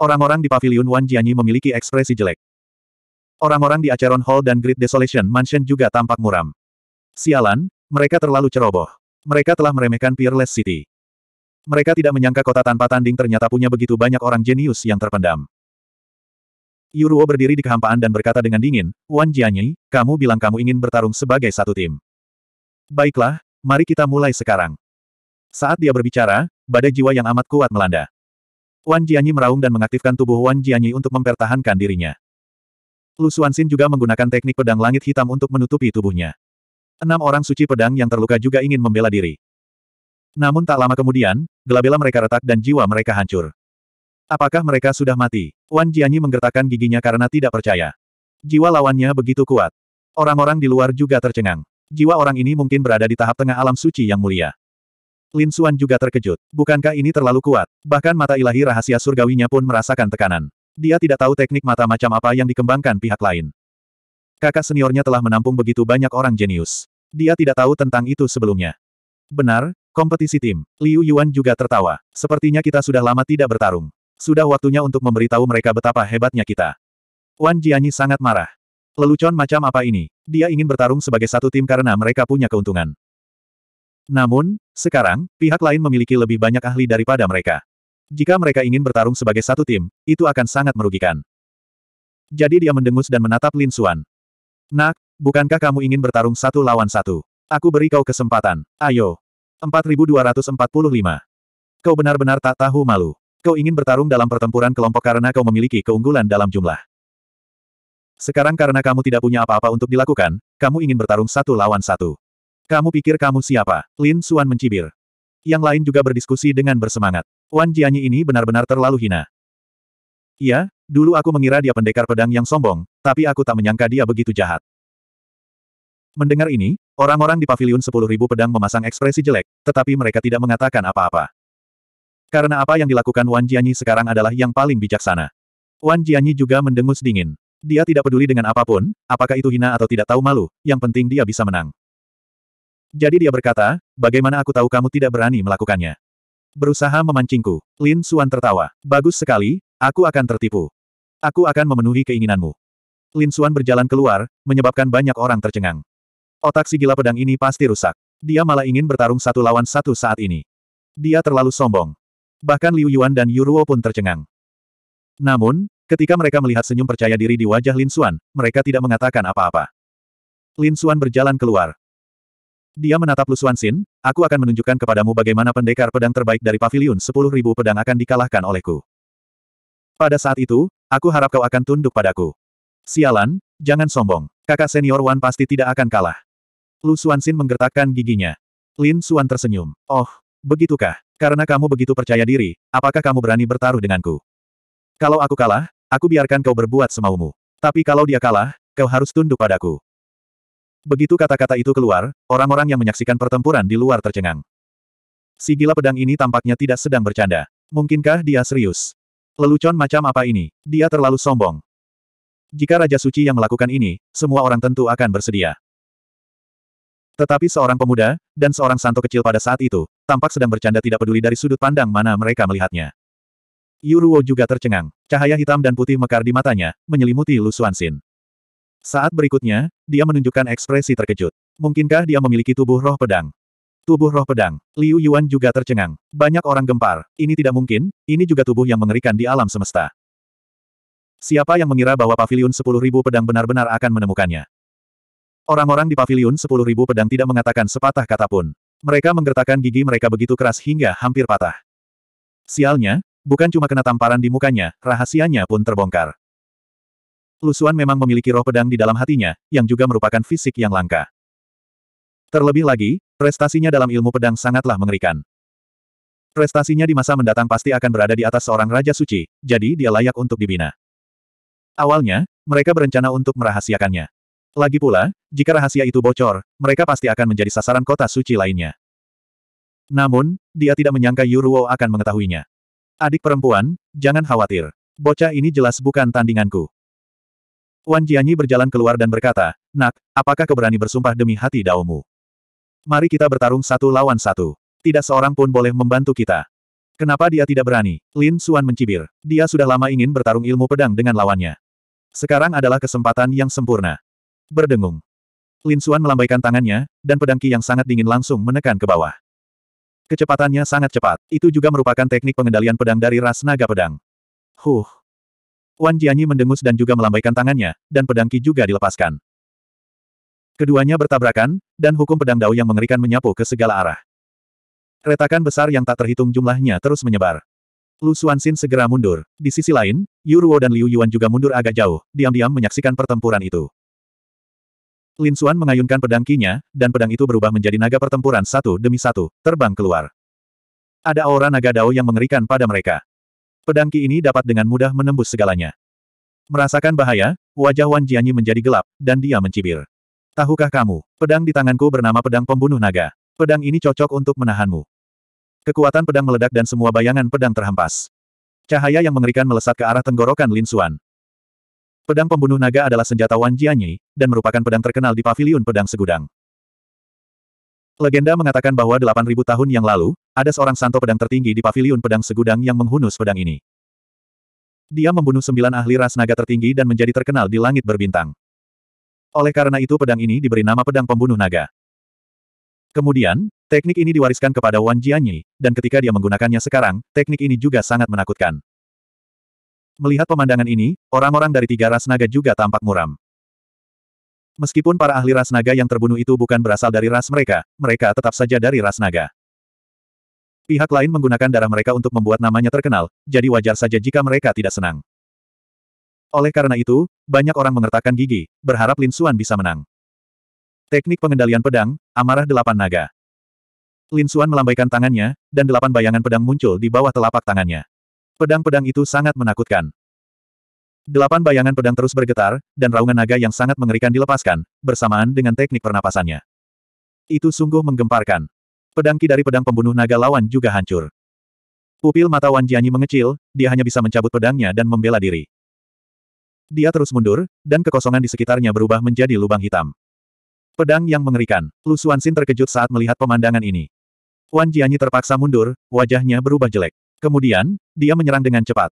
S1: Orang-orang di Pavilion Wan Jianyi memiliki ekspresi jelek. Orang-orang di Acheron Hall dan Great Desolation Mansion juga tampak muram. Sialan, mereka terlalu ceroboh. Mereka telah meremehkan Peerless City. Mereka tidak menyangka kota tanpa tanding ternyata punya begitu banyak orang jenius yang terpendam. Yuruo berdiri di kehampaan dan berkata dengan dingin, Wan Jianyi, kamu bilang kamu ingin bertarung sebagai satu tim. Baiklah, mari kita mulai sekarang. Saat dia berbicara, badai jiwa yang amat kuat melanda. Wan Jianyi meraung dan mengaktifkan tubuh Wan Jianyi untuk mempertahankan dirinya. Lu Xuanxin juga menggunakan teknik pedang langit hitam untuk menutupi tubuhnya. Enam orang suci pedang yang terluka juga ingin membela diri. Namun tak lama kemudian, gelabela mereka retak dan jiwa mereka hancur. Apakah mereka sudah mati? Wan Jianyi menggertakkan giginya karena tidak percaya. Jiwa lawannya begitu kuat. Orang-orang di luar juga tercengang. Jiwa orang ini mungkin berada di tahap tengah alam suci yang mulia. Lin Xuan juga terkejut. Bukankah ini terlalu kuat? Bahkan mata ilahi rahasia surgawinya pun merasakan tekanan. Dia tidak tahu teknik mata macam apa yang dikembangkan pihak lain. Kakak seniornya telah menampung begitu banyak orang jenius. Dia tidak tahu tentang itu sebelumnya. Benar, kompetisi tim. Liu Yuan juga tertawa. Sepertinya kita sudah lama tidak bertarung. Sudah waktunya untuk memberitahu mereka betapa hebatnya kita. Wan Jianyi sangat marah. Lelucon macam apa ini? Dia ingin bertarung sebagai satu tim karena mereka punya keuntungan. Namun, sekarang, pihak lain memiliki lebih banyak ahli daripada mereka. Jika mereka ingin bertarung sebagai satu tim, itu akan sangat merugikan. Jadi dia mendengus dan menatap Lin Xuan. Nak, bukankah kamu ingin bertarung satu lawan satu? Aku beri kau kesempatan. Ayo. 4245. Kau benar-benar tak tahu malu. Kau ingin bertarung dalam pertempuran kelompok karena kau memiliki keunggulan dalam jumlah. Sekarang karena kamu tidak punya apa-apa untuk dilakukan, kamu ingin bertarung satu lawan satu. Kamu pikir kamu siapa? Lin Suan mencibir. Yang lain juga berdiskusi dengan bersemangat. Wan Jianyi ini benar-benar terlalu hina. Iya, dulu aku mengira dia pendekar pedang yang sombong, tapi aku tak menyangka dia begitu jahat. Mendengar ini, orang-orang di pavilion 10.000 pedang memasang ekspresi jelek, tetapi mereka tidak mengatakan apa-apa. Karena apa yang dilakukan Wan Jianyi sekarang adalah yang paling bijaksana. Wan Jianyi juga mendengus dingin. Dia tidak peduli dengan apapun, apakah itu hina atau tidak tahu malu, yang penting dia bisa menang. Jadi dia berkata, bagaimana aku tahu kamu tidak berani melakukannya? Berusaha memancingku. Lin Suan tertawa. Bagus sekali, aku akan tertipu. Aku akan memenuhi keinginanmu. Lin Suan berjalan keluar, menyebabkan banyak orang tercengang. Otak si gila pedang ini pasti rusak. Dia malah ingin bertarung satu lawan satu saat ini. Dia terlalu sombong. Bahkan Liu Yuan dan Yuruo pun tercengang. Namun, ketika mereka melihat senyum percaya diri di wajah Lin Suan, mereka tidak mengatakan apa-apa. Lin Suan berjalan keluar. Dia menatap Lu Suan Xin. aku akan menunjukkan kepadamu bagaimana pendekar pedang terbaik dari pavilion 10.000 pedang akan dikalahkan olehku. Pada saat itu, aku harap kau akan tunduk padaku. Sialan, jangan sombong. Kakak senior Wan pasti tidak akan kalah. Lu Xuanxin menggertakkan giginya. Lin Suan tersenyum. Oh, begitukah? Karena kamu begitu percaya diri, apakah kamu berani bertaruh denganku? Kalau aku kalah, aku biarkan kau berbuat semaumu. Tapi kalau dia kalah, kau harus tunduk padaku. Begitu kata-kata itu keluar, orang-orang yang menyaksikan pertempuran di luar tercengang. Si gila pedang ini tampaknya tidak sedang bercanda. Mungkinkah dia serius? Lelucon macam apa ini? Dia terlalu sombong. Jika Raja Suci yang melakukan ini, semua orang tentu akan bersedia. Tetapi seorang pemuda, dan seorang santo kecil pada saat itu, tampak sedang bercanda tidak peduli dari sudut pandang mana mereka melihatnya. Yuruo juga tercengang. Cahaya hitam dan putih mekar di matanya, menyelimuti Lu Xuanxin. Saat berikutnya, dia menunjukkan ekspresi terkejut. Mungkinkah dia memiliki tubuh roh pedang? Tubuh roh pedang. Liu Yuan juga tercengang. Banyak orang gempar. Ini tidak mungkin, ini juga tubuh yang mengerikan di alam semesta. Siapa yang mengira bahwa paviliun ribu pedang benar-benar akan menemukannya? Orang-orang di paviliun ribu pedang tidak mengatakan sepatah kata pun. Mereka menggertakkan gigi mereka begitu keras hingga hampir patah. Sialnya, bukan cuma kena tamparan di mukanya, rahasianya pun terbongkar. Lusuan memang memiliki roh pedang di dalam hatinya, yang juga merupakan fisik yang langka. Terlebih lagi, prestasinya dalam ilmu pedang sangatlah mengerikan. Prestasinya di masa mendatang pasti akan berada di atas seorang Raja Suci, jadi dia layak untuk dibina. Awalnya, mereka berencana untuk merahasiakannya. Lagi pula, jika rahasia itu bocor, mereka pasti akan menjadi sasaran kota suci lainnya. Namun, dia tidak menyangka Yuruo akan mengetahuinya. Adik perempuan, jangan khawatir. Bocah ini jelas bukan tandinganku. Wan Jianyi berjalan keluar dan berkata, Nak, apakah kau bersumpah demi hati daomu? Mari kita bertarung satu lawan satu. Tidak seorang pun boleh membantu kita. Kenapa dia tidak berani? Lin Suan mencibir. Dia sudah lama ingin bertarung ilmu pedang dengan lawannya. Sekarang adalah kesempatan yang sempurna. Berdengung. Lin Xuan melambaikan tangannya, dan pedang Qi yang sangat dingin langsung menekan ke bawah. Kecepatannya sangat cepat, itu juga merupakan teknik pengendalian pedang dari ras naga pedang. Huh. Wan Jianyi mendengus dan juga melambaikan tangannya, dan pedang Qi juga dilepaskan. Keduanya bertabrakan, dan hukum pedang Dao yang mengerikan menyapu ke segala arah. Retakan besar yang tak terhitung jumlahnya terus menyebar. Lu Xuanxin segera mundur. Di sisi lain, Yu Ruo dan Liu Yuan juga mundur agak jauh, diam-diam menyaksikan pertempuran itu. Lin Xuan mengayunkan pedang kinya, dan pedang itu berubah menjadi naga pertempuran satu demi satu, terbang keluar. Ada aura naga dao yang mengerikan pada mereka. Pedang ki ini dapat dengan mudah menembus segalanya. Merasakan bahaya, wajah Wan Jianyi menjadi gelap, dan dia mencibir. Tahukah kamu, pedang di tanganku bernama pedang pembunuh naga. Pedang ini cocok untuk menahanmu. Kekuatan pedang meledak dan semua bayangan pedang terhempas. Cahaya yang mengerikan melesat ke arah tenggorokan Lin Xuan. Pedang pembunuh naga adalah senjata Wan Jianyi, dan merupakan pedang terkenal di paviliun pedang segudang. Legenda mengatakan bahwa 8.000 tahun yang lalu, ada seorang santo pedang tertinggi di paviliun pedang segudang yang menghunus pedang ini. Dia membunuh sembilan ahli ras naga tertinggi dan menjadi terkenal di langit berbintang. Oleh karena itu pedang ini diberi nama pedang pembunuh naga. Kemudian, teknik ini diwariskan kepada Wan Jianyi, dan ketika dia menggunakannya sekarang, teknik ini juga sangat menakutkan. Melihat pemandangan ini, orang-orang dari tiga ras naga juga tampak muram. Meskipun para ahli ras naga yang terbunuh itu bukan berasal dari ras mereka, mereka tetap saja dari ras naga. Pihak lain menggunakan darah mereka untuk membuat namanya terkenal, jadi wajar saja jika mereka tidak senang. Oleh karena itu, banyak orang mengertakkan gigi, berharap Lin Suan bisa menang. Teknik pengendalian pedang, amarah delapan naga. Lin Xuan melambaikan tangannya, dan delapan bayangan pedang muncul di bawah telapak tangannya. Pedang-pedang itu sangat menakutkan. Delapan bayangan pedang terus bergetar, dan raungan naga yang sangat mengerikan dilepaskan, bersamaan dengan teknik pernapasannya. Itu sungguh menggemparkan. Pedangki dari pedang pembunuh naga lawan juga hancur. Pupil mata Wan Jianyi mengecil, dia hanya bisa mencabut pedangnya dan membela diri. Dia terus mundur, dan kekosongan di sekitarnya berubah menjadi lubang hitam. Pedang yang mengerikan. Lu Xuanxin terkejut saat melihat pemandangan ini. Wan Jianyi terpaksa mundur, wajahnya berubah jelek. Kemudian, dia menyerang dengan cepat.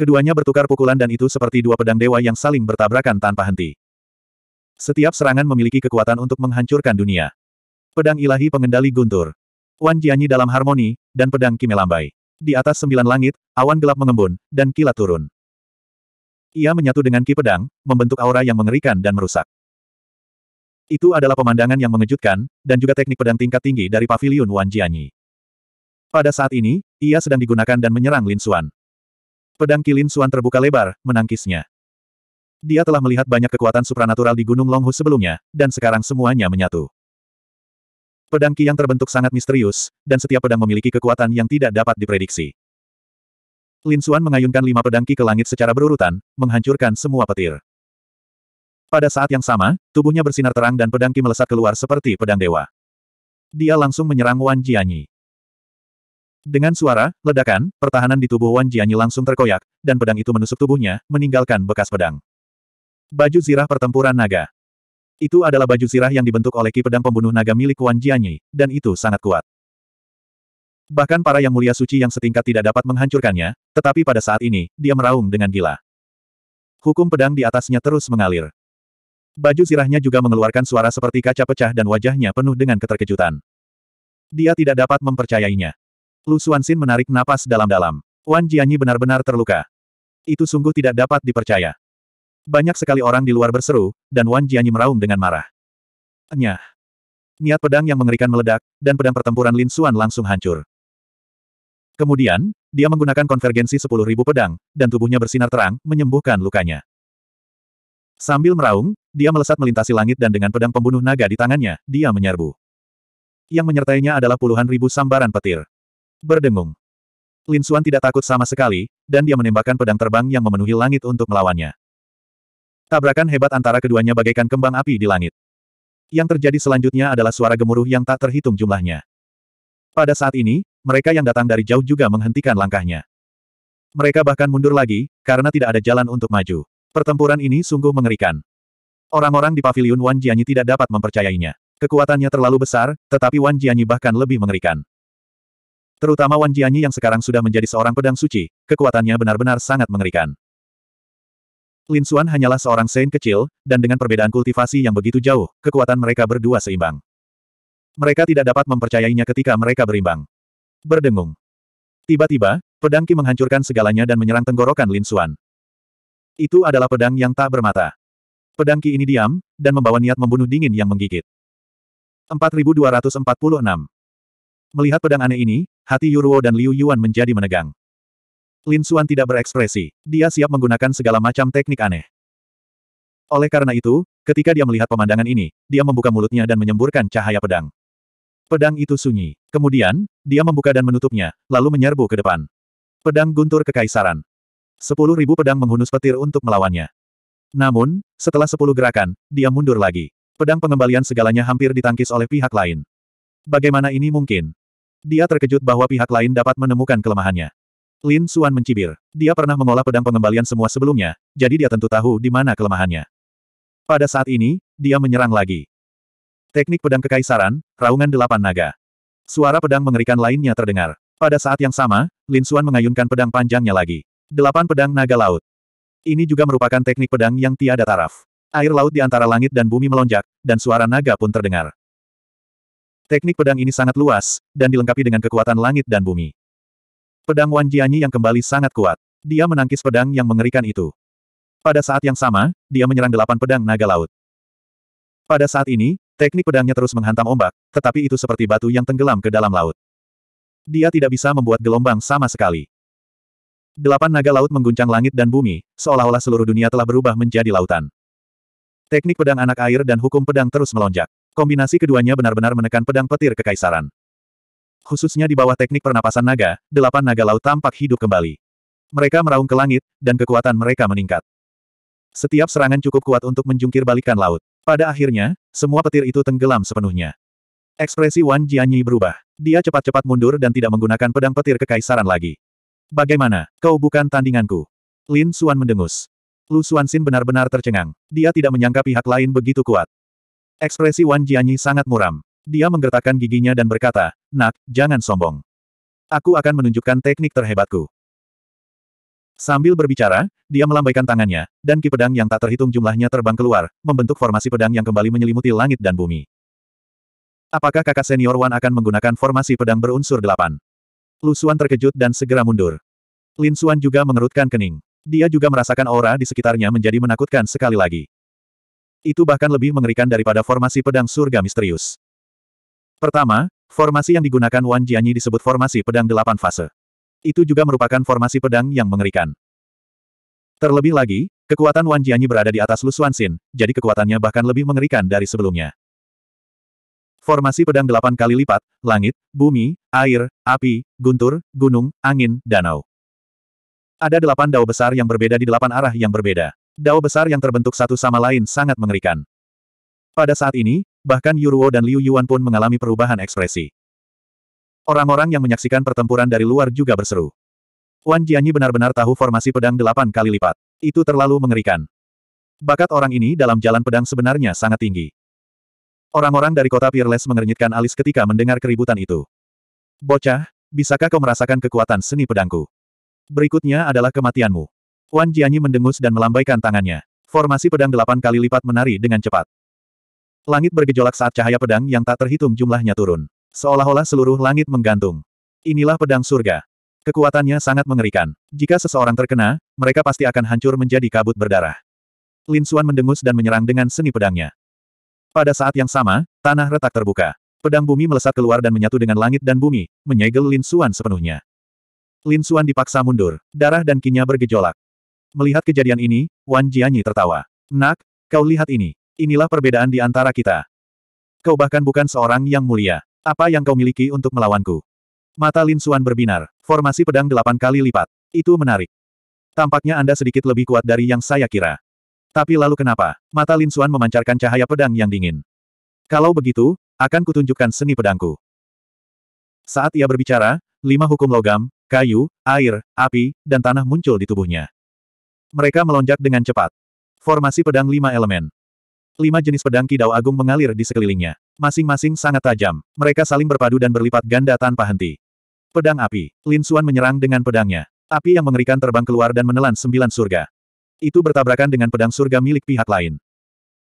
S1: Keduanya bertukar pukulan dan itu seperti dua pedang dewa yang saling bertabrakan tanpa henti. Setiap serangan memiliki kekuatan untuk menghancurkan dunia. Pedang ilahi pengendali guntur. Wan Jianyi dalam harmoni, dan pedang Kimelambai. Di atas sembilan langit, awan gelap mengembun, dan kilat turun. Ia menyatu dengan Ki Pedang, membentuk aura yang mengerikan dan merusak. Itu adalah pemandangan yang mengejutkan, dan juga teknik pedang tingkat tinggi dari pavilion Wan Jianyi. Pada saat ini, ia sedang digunakan dan menyerang Lin Xuan. Pedang Ki Lin Xuan terbuka lebar, menangkisnya. Dia telah melihat banyak kekuatan supranatural di Gunung Longhu sebelumnya, dan sekarang semuanya menyatu. Pedang Ki yang terbentuk sangat misterius, dan setiap pedang memiliki kekuatan yang tidak dapat diprediksi. Lin Xuan mengayunkan lima pedang Ki ke langit secara berurutan, menghancurkan semua petir. Pada saat yang sama, tubuhnya bersinar terang dan pedang Ki melesat keluar seperti pedang dewa. Dia langsung menyerang Wan Jianyi. Dengan suara, ledakan, pertahanan di tubuh Wan Jianyi langsung terkoyak, dan pedang itu menusuk tubuhnya, meninggalkan bekas pedang. Baju zirah pertempuran naga. Itu adalah baju zirah yang dibentuk oleh Ki Pedang Pembunuh Naga milik Wan Jianyi, dan itu sangat kuat. Bahkan para yang mulia suci yang setingkat tidak dapat menghancurkannya, tetapi pada saat ini, dia meraung dengan gila. Hukum pedang di atasnya terus mengalir. Baju Sirahnya juga mengeluarkan suara seperti kaca pecah dan wajahnya penuh dengan keterkejutan. Dia tidak dapat mempercayainya. Lu Xuanxin menarik napas dalam-dalam. Wan Jianyi benar-benar terluka. Itu sungguh tidak dapat dipercaya. Banyak sekali orang di luar berseru, dan Wan Jianyi meraung dengan marah. Nyah. Niat pedang yang mengerikan meledak, dan pedang pertempuran Lin Xuan langsung hancur. Kemudian, dia menggunakan konvergensi 10.000 pedang, dan tubuhnya bersinar terang, menyembuhkan lukanya. Sambil meraung, dia melesat melintasi langit dan dengan pedang pembunuh naga di tangannya, dia menyerbu. Yang menyertainya adalah puluhan ribu sambaran petir. Berdengung. Lin Xuan tidak takut sama sekali, dan dia menembakkan pedang terbang yang memenuhi langit untuk melawannya. Tabrakan hebat antara keduanya bagaikan kembang api di langit. Yang terjadi selanjutnya adalah suara gemuruh yang tak terhitung jumlahnya. Pada saat ini, mereka yang datang dari jauh juga menghentikan langkahnya. Mereka bahkan mundur lagi, karena tidak ada jalan untuk maju. Pertempuran ini sungguh mengerikan. Orang-orang di Paviliun Wan Jianyi tidak dapat mempercayainya. Kekuatannya terlalu besar, tetapi Wan Jianyi bahkan lebih mengerikan. Terutama Wan Jianyi yang sekarang sudah menjadi seorang pedang suci, kekuatannya benar-benar sangat mengerikan. Lin Xuan hanyalah seorang sein kecil, dan dengan perbedaan kultivasi yang begitu jauh, kekuatan mereka berdua seimbang. Mereka tidak dapat mempercayainya ketika mereka berimbang. Berdengung. Tiba-tiba, pedang Qi menghancurkan segalanya dan menyerang tenggorokan Lin Xuan. Itu adalah pedang yang tak bermata. Pedang Ki ini diam, dan membawa niat membunuh dingin yang menggigit. 4246 Melihat pedang aneh ini, hati Yuruo dan Liu Yuan menjadi menegang. Lin Xuan tidak berekspresi, dia siap menggunakan segala macam teknik aneh. Oleh karena itu, ketika dia melihat pemandangan ini, dia membuka mulutnya dan menyemburkan cahaya pedang. Pedang itu sunyi. Kemudian, dia membuka dan menutupnya, lalu menyerbu ke depan. Pedang guntur kekaisaran. Sepuluh ribu pedang menghunus petir untuk melawannya. Namun, setelah sepuluh gerakan, dia mundur lagi. Pedang pengembalian segalanya hampir ditangkis oleh pihak lain. Bagaimana ini mungkin? Dia terkejut bahwa pihak lain dapat menemukan kelemahannya. Lin Suan mencibir. Dia pernah mengolah pedang pengembalian semua sebelumnya, jadi dia tentu tahu di mana kelemahannya. Pada saat ini, dia menyerang lagi. Teknik pedang kekaisaran, raungan delapan naga. Suara pedang mengerikan lainnya terdengar. Pada saat yang sama, Lin Suan mengayunkan pedang panjangnya lagi. Delapan pedang naga laut. Ini juga merupakan teknik pedang yang tiada taraf. Air laut di antara langit dan bumi melonjak, dan suara naga pun terdengar. Teknik pedang ini sangat luas, dan dilengkapi dengan kekuatan langit dan bumi. Pedang Wan Jianyi yang kembali sangat kuat. Dia menangkis pedang yang mengerikan itu. Pada saat yang sama, dia menyerang delapan pedang naga laut. Pada saat ini, teknik pedangnya terus menghantam ombak, tetapi itu seperti batu yang tenggelam ke dalam laut. Dia tidak bisa membuat gelombang sama sekali. Delapan naga laut mengguncang langit dan bumi, seolah-olah seluruh dunia telah berubah menjadi lautan. Teknik pedang anak air dan hukum pedang terus melonjak. Kombinasi keduanya benar-benar menekan pedang petir kekaisaran. Khususnya di bawah teknik pernapasan naga, delapan naga laut tampak hidup kembali. Mereka meraung ke langit, dan kekuatan mereka meningkat. Setiap serangan cukup kuat untuk menjungkir balikan laut. Pada akhirnya, semua petir itu tenggelam sepenuhnya. Ekspresi Wan Jianyi berubah. Dia cepat-cepat mundur dan tidak menggunakan pedang petir kekaisaran lagi. Bagaimana? Kau bukan tandinganku. Lin Suan mendengus. Lu Xin benar-benar tercengang. Dia tidak menyangka pihak lain begitu kuat. Ekspresi Wan Jianyi sangat muram. Dia menggertakkan giginya dan berkata, Nak, jangan sombong. Aku akan menunjukkan teknik terhebatku. Sambil berbicara, dia melambaikan tangannya, dan ki pedang yang tak terhitung jumlahnya terbang keluar, membentuk formasi pedang yang kembali menyelimuti langit dan bumi. Apakah kakak senior Wan akan menggunakan formasi pedang berunsur delapan? Lusuan terkejut dan segera mundur. Lin Xuan juga mengerutkan kening. Dia juga merasakan aura di sekitarnya menjadi menakutkan sekali lagi. Itu bahkan lebih mengerikan daripada formasi pedang surga misterius. Pertama, formasi yang digunakan Wan Jianyi disebut formasi pedang delapan fase. Itu juga merupakan formasi pedang yang mengerikan. Terlebih lagi, kekuatan Wan Jianyi berada di atas Lusuan Xin, jadi kekuatannya bahkan lebih mengerikan dari sebelumnya. Formasi pedang delapan kali lipat, langit, bumi, air, api, guntur, gunung, angin, danau. Ada delapan dao besar yang berbeda di delapan arah yang berbeda. Dao besar yang terbentuk satu sama lain sangat mengerikan. Pada saat ini, bahkan Yuruo dan Liu Yuan pun mengalami perubahan ekspresi. Orang-orang yang menyaksikan pertempuran dari luar juga berseru. Wan Jianyi benar-benar tahu formasi pedang delapan kali lipat. Itu terlalu mengerikan. Bakat orang ini dalam jalan pedang sebenarnya sangat tinggi. Orang-orang dari kota Peerless mengernyitkan alis ketika mendengar keributan itu. Bocah, bisakah kau merasakan kekuatan seni pedangku? Berikutnya adalah kematianmu. Wan Jianyi mendengus dan melambaikan tangannya. Formasi pedang delapan kali lipat menari dengan cepat. Langit bergejolak saat cahaya pedang yang tak terhitung jumlahnya turun. Seolah-olah seluruh langit menggantung. Inilah pedang surga. Kekuatannya sangat mengerikan. Jika seseorang terkena, mereka pasti akan hancur menjadi kabut berdarah. Lin Xuan mendengus dan menyerang dengan seni pedangnya. Pada saat yang sama, tanah retak terbuka. Pedang bumi melesat keluar dan menyatu dengan langit dan bumi, menyegel Lin Suan sepenuhnya. Lin Suan dipaksa mundur, darah dan kinya bergejolak. Melihat kejadian ini, Wan Jianyi tertawa. Nak, kau lihat ini. Inilah perbedaan di antara kita. Kau bahkan bukan seorang yang mulia. Apa yang kau miliki untuk melawanku? Mata Lin Suan berbinar. Formasi pedang delapan kali lipat. Itu menarik. Tampaknya Anda sedikit lebih kuat dari yang saya kira. Tapi lalu kenapa? Mata Lin Xuan memancarkan cahaya pedang yang dingin. Kalau begitu, akan kutunjukkan seni pedangku. Saat ia berbicara, lima hukum logam, kayu, air, api, dan tanah muncul di tubuhnya. Mereka melonjak dengan cepat. Formasi pedang lima elemen. Lima jenis pedang kidau agung mengalir di sekelilingnya. Masing-masing sangat tajam. Mereka saling berpadu dan berlipat ganda tanpa henti. Pedang api. Lin Xuan menyerang dengan pedangnya. Api yang mengerikan terbang keluar dan menelan sembilan surga. Itu bertabrakan dengan pedang surga milik pihak lain.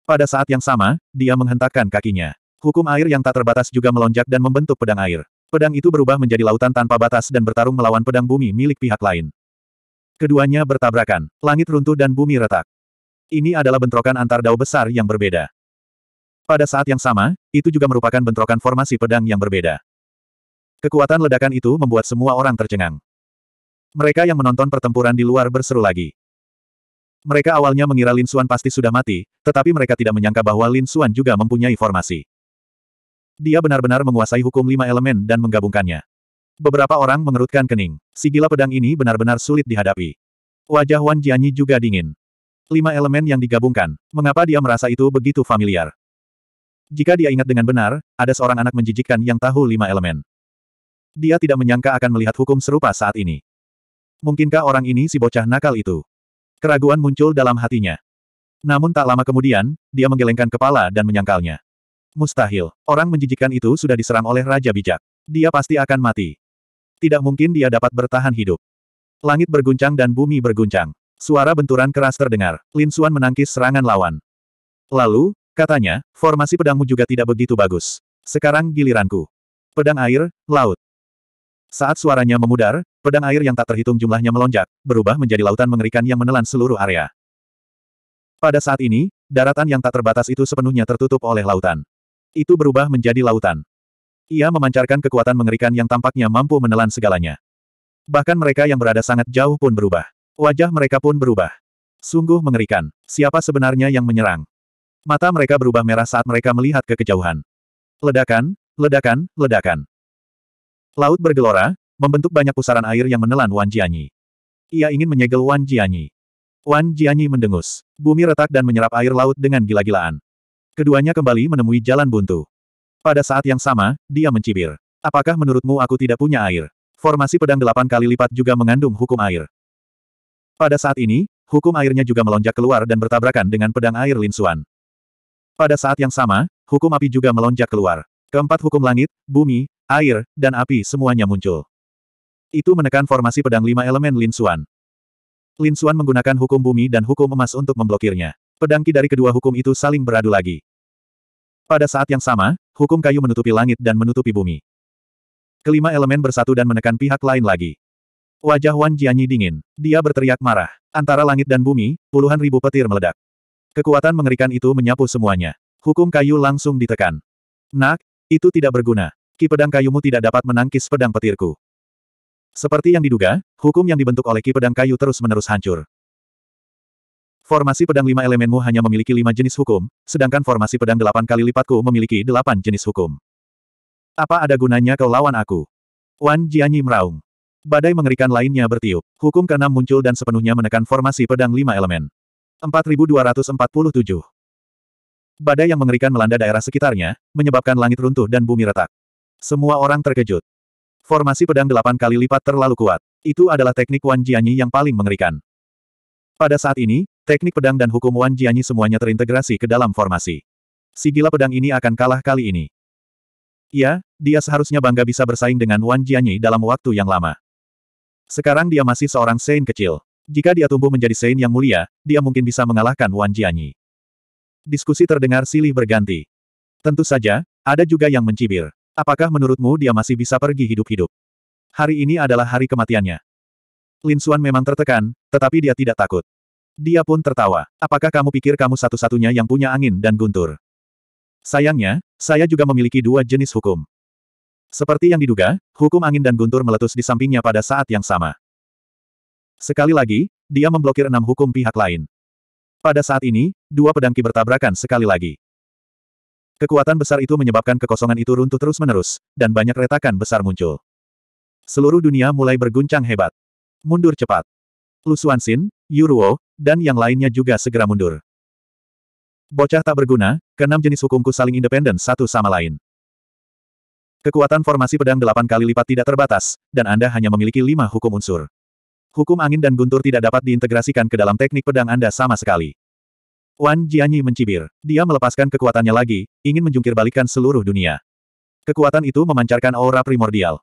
S1: Pada saat yang sama, dia menghentakkan kakinya. Hukum air yang tak terbatas juga melonjak dan membentuk pedang air. Pedang itu berubah menjadi lautan tanpa batas dan bertarung melawan pedang bumi milik pihak lain. Keduanya bertabrakan, langit runtuh dan bumi retak. Ini adalah bentrokan antar dao besar yang berbeda. Pada saat yang sama, itu juga merupakan bentrokan formasi pedang yang berbeda. Kekuatan ledakan itu membuat semua orang tercengang. Mereka yang menonton pertempuran di luar berseru lagi. Mereka awalnya mengira Lin Xuan pasti sudah mati, tetapi mereka tidak menyangka bahwa Lin Xuan juga mempunyai formasi. Dia benar-benar menguasai hukum lima elemen dan menggabungkannya. Beberapa orang mengerutkan kening. Si gila pedang ini benar-benar sulit dihadapi. Wajah Wan Jianyi juga dingin. Lima elemen yang digabungkan, mengapa dia merasa itu begitu familiar? Jika dia ingat dengan benar, ada seorang anak menjijikkan yang tahu lima elemen. Dia tidak menyangka akan melihat hukum serupa saat ini. Mungkinkah orang ini si bocah nakal itu? Keraguan muncul dalam hatinya. Namun tak lama kemudian, dia menggelengkan kepala dan menyangkalnya. Mustahil, orang menjijikan itu sudah diserang oleh Raja Bijak. Dia pasti akan mati. Tidak mungkin dia dapat bertahan hidup. Langit berguncang dan bumi berguncang. Suara benturan keras terdengar. Lin Suan menangkis serangan lawan. Lalu, katanya, formasi pedangmu juga tidak begitu bagus. Sekarang giliranku. Pedang air, laut. Saat suaranya memudar, pedang air yang tak terhitung jumlahnya melonjak, berubah menjadi lautan mengerikan yang menelan seluruh area. Pada saat ini, daratan yang tak terbatas itu sepenuhnya tertutup oleh lautan. Itu berubah menjadi lautan. Ia memancarkan kekuatan mengerikan yang tampaknya mampu menelan segalanya. Bahkan mereka yang berada sangat jauh pun berubah. Wajah mereka pun berubah. Sungguh mengerikan. Siapa sebenarnya yang menyerang? Mata mereka berubah merah saat mereka melihat ke kejauhan. Ledakan, ledakan, ledakan. Laut bergelora, membentuk banyak pusaran air yang menelan Wan Jianyi. Ia ingin menyegel Wan Jianyi. Wan Jianyi mendengus. Bumi retak dan menyerap air laut dengan gila-gilaan. Keduanya kembali menemui jalan buntu. Pada saat yang sama, dia mencibir. Apakah menurutmu aku tidak punya air? Formasi pedang delapan kali lipat juga mengandung hukum air. Pada saat ini, hukum airnya juga melonjak keluar dan bertabrakan dengan pedang air Lin Linsuan. Pada saat yang sama, hukum api juga melonjak keluar. Keempat hukum langit, bumi, air, dan api semuanya muncul. Itu menekan formasi pedang lima elemen Lin Xuan. Lin Xuan menggunakan hukum bumi dan hukum emas untuk memblokirnya. Pedang ki dari kedua hukum itu saling beradu lagi. Pada saat yang sama, hukum kayu menutupi langit dan menutupi bumi. Kelima elemen bersatu dan menekan pihak lain lagi. Wajah Wan Jianyi dingin. Dia berteriak marah. Antara langit dan bumi, puluhan ribu petir meledak. Kekuatan mengerikan itu menyapu semuanya. Hukum kayu langsung ditekan. Nak, itu tidak berguna. Ki pedang kayumu tidak dapat menangkis pedang petirku. Seperti yang diduga, hukum yang dibentuk oleh ki pedang kayu terus-menerus hancur. Formasi pedang lima elemenmu hanya memiliki lima jenis hukum, sedangkan formasi pedang delapan kali lipatku memiliki delapan jenis hukum. Apa ada gunanya kau lawan aku? Wan Jianyi meraung. Badai mengerikan lainnya bertiup. Hukum keenam muncul dan sepenuhnya menekan formasi pedang lima elemen. 4247. Badai yang mengerikan melanda daerah sekitarnya, menyebabkan langit runtuh dan bumi retak. Semua orang terkejut. Formasi pedang delapan kali lipat terlalu kuat. Itu adalah teknik Wan Jianyi yang paling mengerikan. Pada saat ini, teknik pedang dan hukum Wan Jianyi semuanya terintegrasi ke dalam formasi. Si gila pedang ini akan kalah kali ini. Ya, dia seharusnya bangga bisa bersaing dengan Wan Jianyi dalam waktu yang lama. Sekarang dia masih seorang Sein kecil. Jika dia tumbuh menjadi Sein yang mulia, dia mungkin bisa mengalahkan Wan Jianyi. Diskusi terdengar silih berganti. Tentu saja, ada juga yang mencibir. Apakah menurutmu dia masih bisa pergi hidup-hidup? Hari ini adalah hari kematiannya. Lin Xuan memang tertekan, tetapi dia tidak takut. Dia pun tertawa. Apakah kamu pikir kamu satu-satunya yang punya angin dan guntur? Sayangnya, saya juga memiliki dua jenis hukum. Seperti yang diduga, hukum angin dan guntur meletus di sampingnya pada saat yang sama. Sekali lagi, dia memblokir enam hukum pihak lain. Pada saat ini, dua pedangki bertabrakan sekali lagi. Kekuatan besar itu menyebabkan kekosongan itu runtuh terus-menerus, dan banyak retakan besar muncul. Seluruh dunia mulai berguncang hebat. Mundur cepat. Lu Xuanxin, Yuruo, dan yang lainnya juga segera mundur. Bocah tak berguna, keenam jenis hukumku saling independen satu sama lain. Kekuatan formasi pedang delapan kali lipat tidak terbatas, dan Anda hanya memiliki lima hukum unsur. Hukum angin dan guntur tidak dapat diintegrasikan ke dalam teknik pedang Anda sama sekali. Wan Jianyi mencibir. Dia melepaskan kekuatannya lagi, ingin menjungkir balikan seluruh dunia. Kekuatan itu memancarkan aura primordial.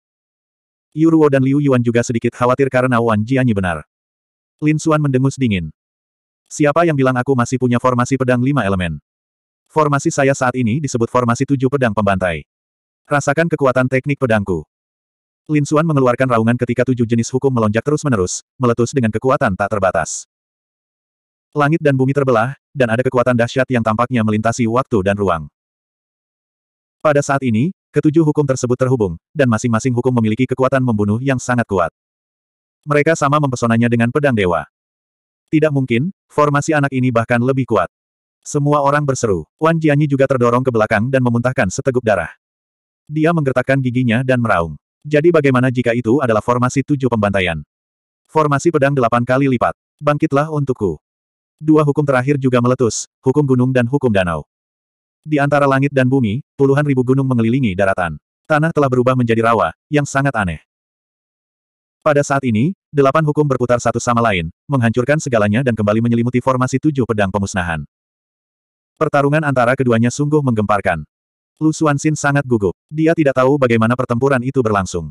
S1: Yuruo dan Liu Yuan juga sedikit khawatir karena Wan Jianyi benar. Lin Xuan mendengus dingin. Siapa yang bilang aku masih punya formasi pedang lima elemen? Formasi saya saat ini disebut formasi tujuh pedang pembantai. Rasakan kekuatan teknik pedangku. Lin Xuan mengeluarkan raungan ketika tujuh jenis hukum melonjak terus-menerus, meletus dengan kekuatan tak terbatas. Langit dan bumi terbelah, dan ada kekuatan dahsyat yang tampaknya melintasi waktu dan ruang. Pada saat ini, ketujuh hukum tersebut terhubung, dan masing-masing hukum memiliki kekuatan membunuh yang sangat kuat. Mereka sama mempesonanya dengan pedang dewa. Tidak mungkin, formasi anak ini bahkan lebih kuat. Semua orang berseru. Wan Jianyi juga terdorong ke belakang dan memuntahkan seteguk darah. Dia menggertakkan giginya dan meraung. Jadi bagaimana jika itu adalah formasi tujuh pembantaian? Formasi pedang delapan kali lipat. Bangkitlah untukku. Dua hukum terakhir juga meletus, hukum gunung dan hukum danau. Di antara langit dan bumi, puluhan ribu gunung mengelilingi daratan. Tanah telah berubah menjadi rawa, yang sangat aneh. Pada saat ini, delapan hukum berputar satu sama lain, menghancurkan segalanya dan kembali menyelimuti formasi tujuh pedang pemusnahan. Pertarungan antara keduanya sungguh menggemparkan. Lu Xuanxin sangat gugup. Dia tidak tahu bagaimana pertempuran itu berlangsung.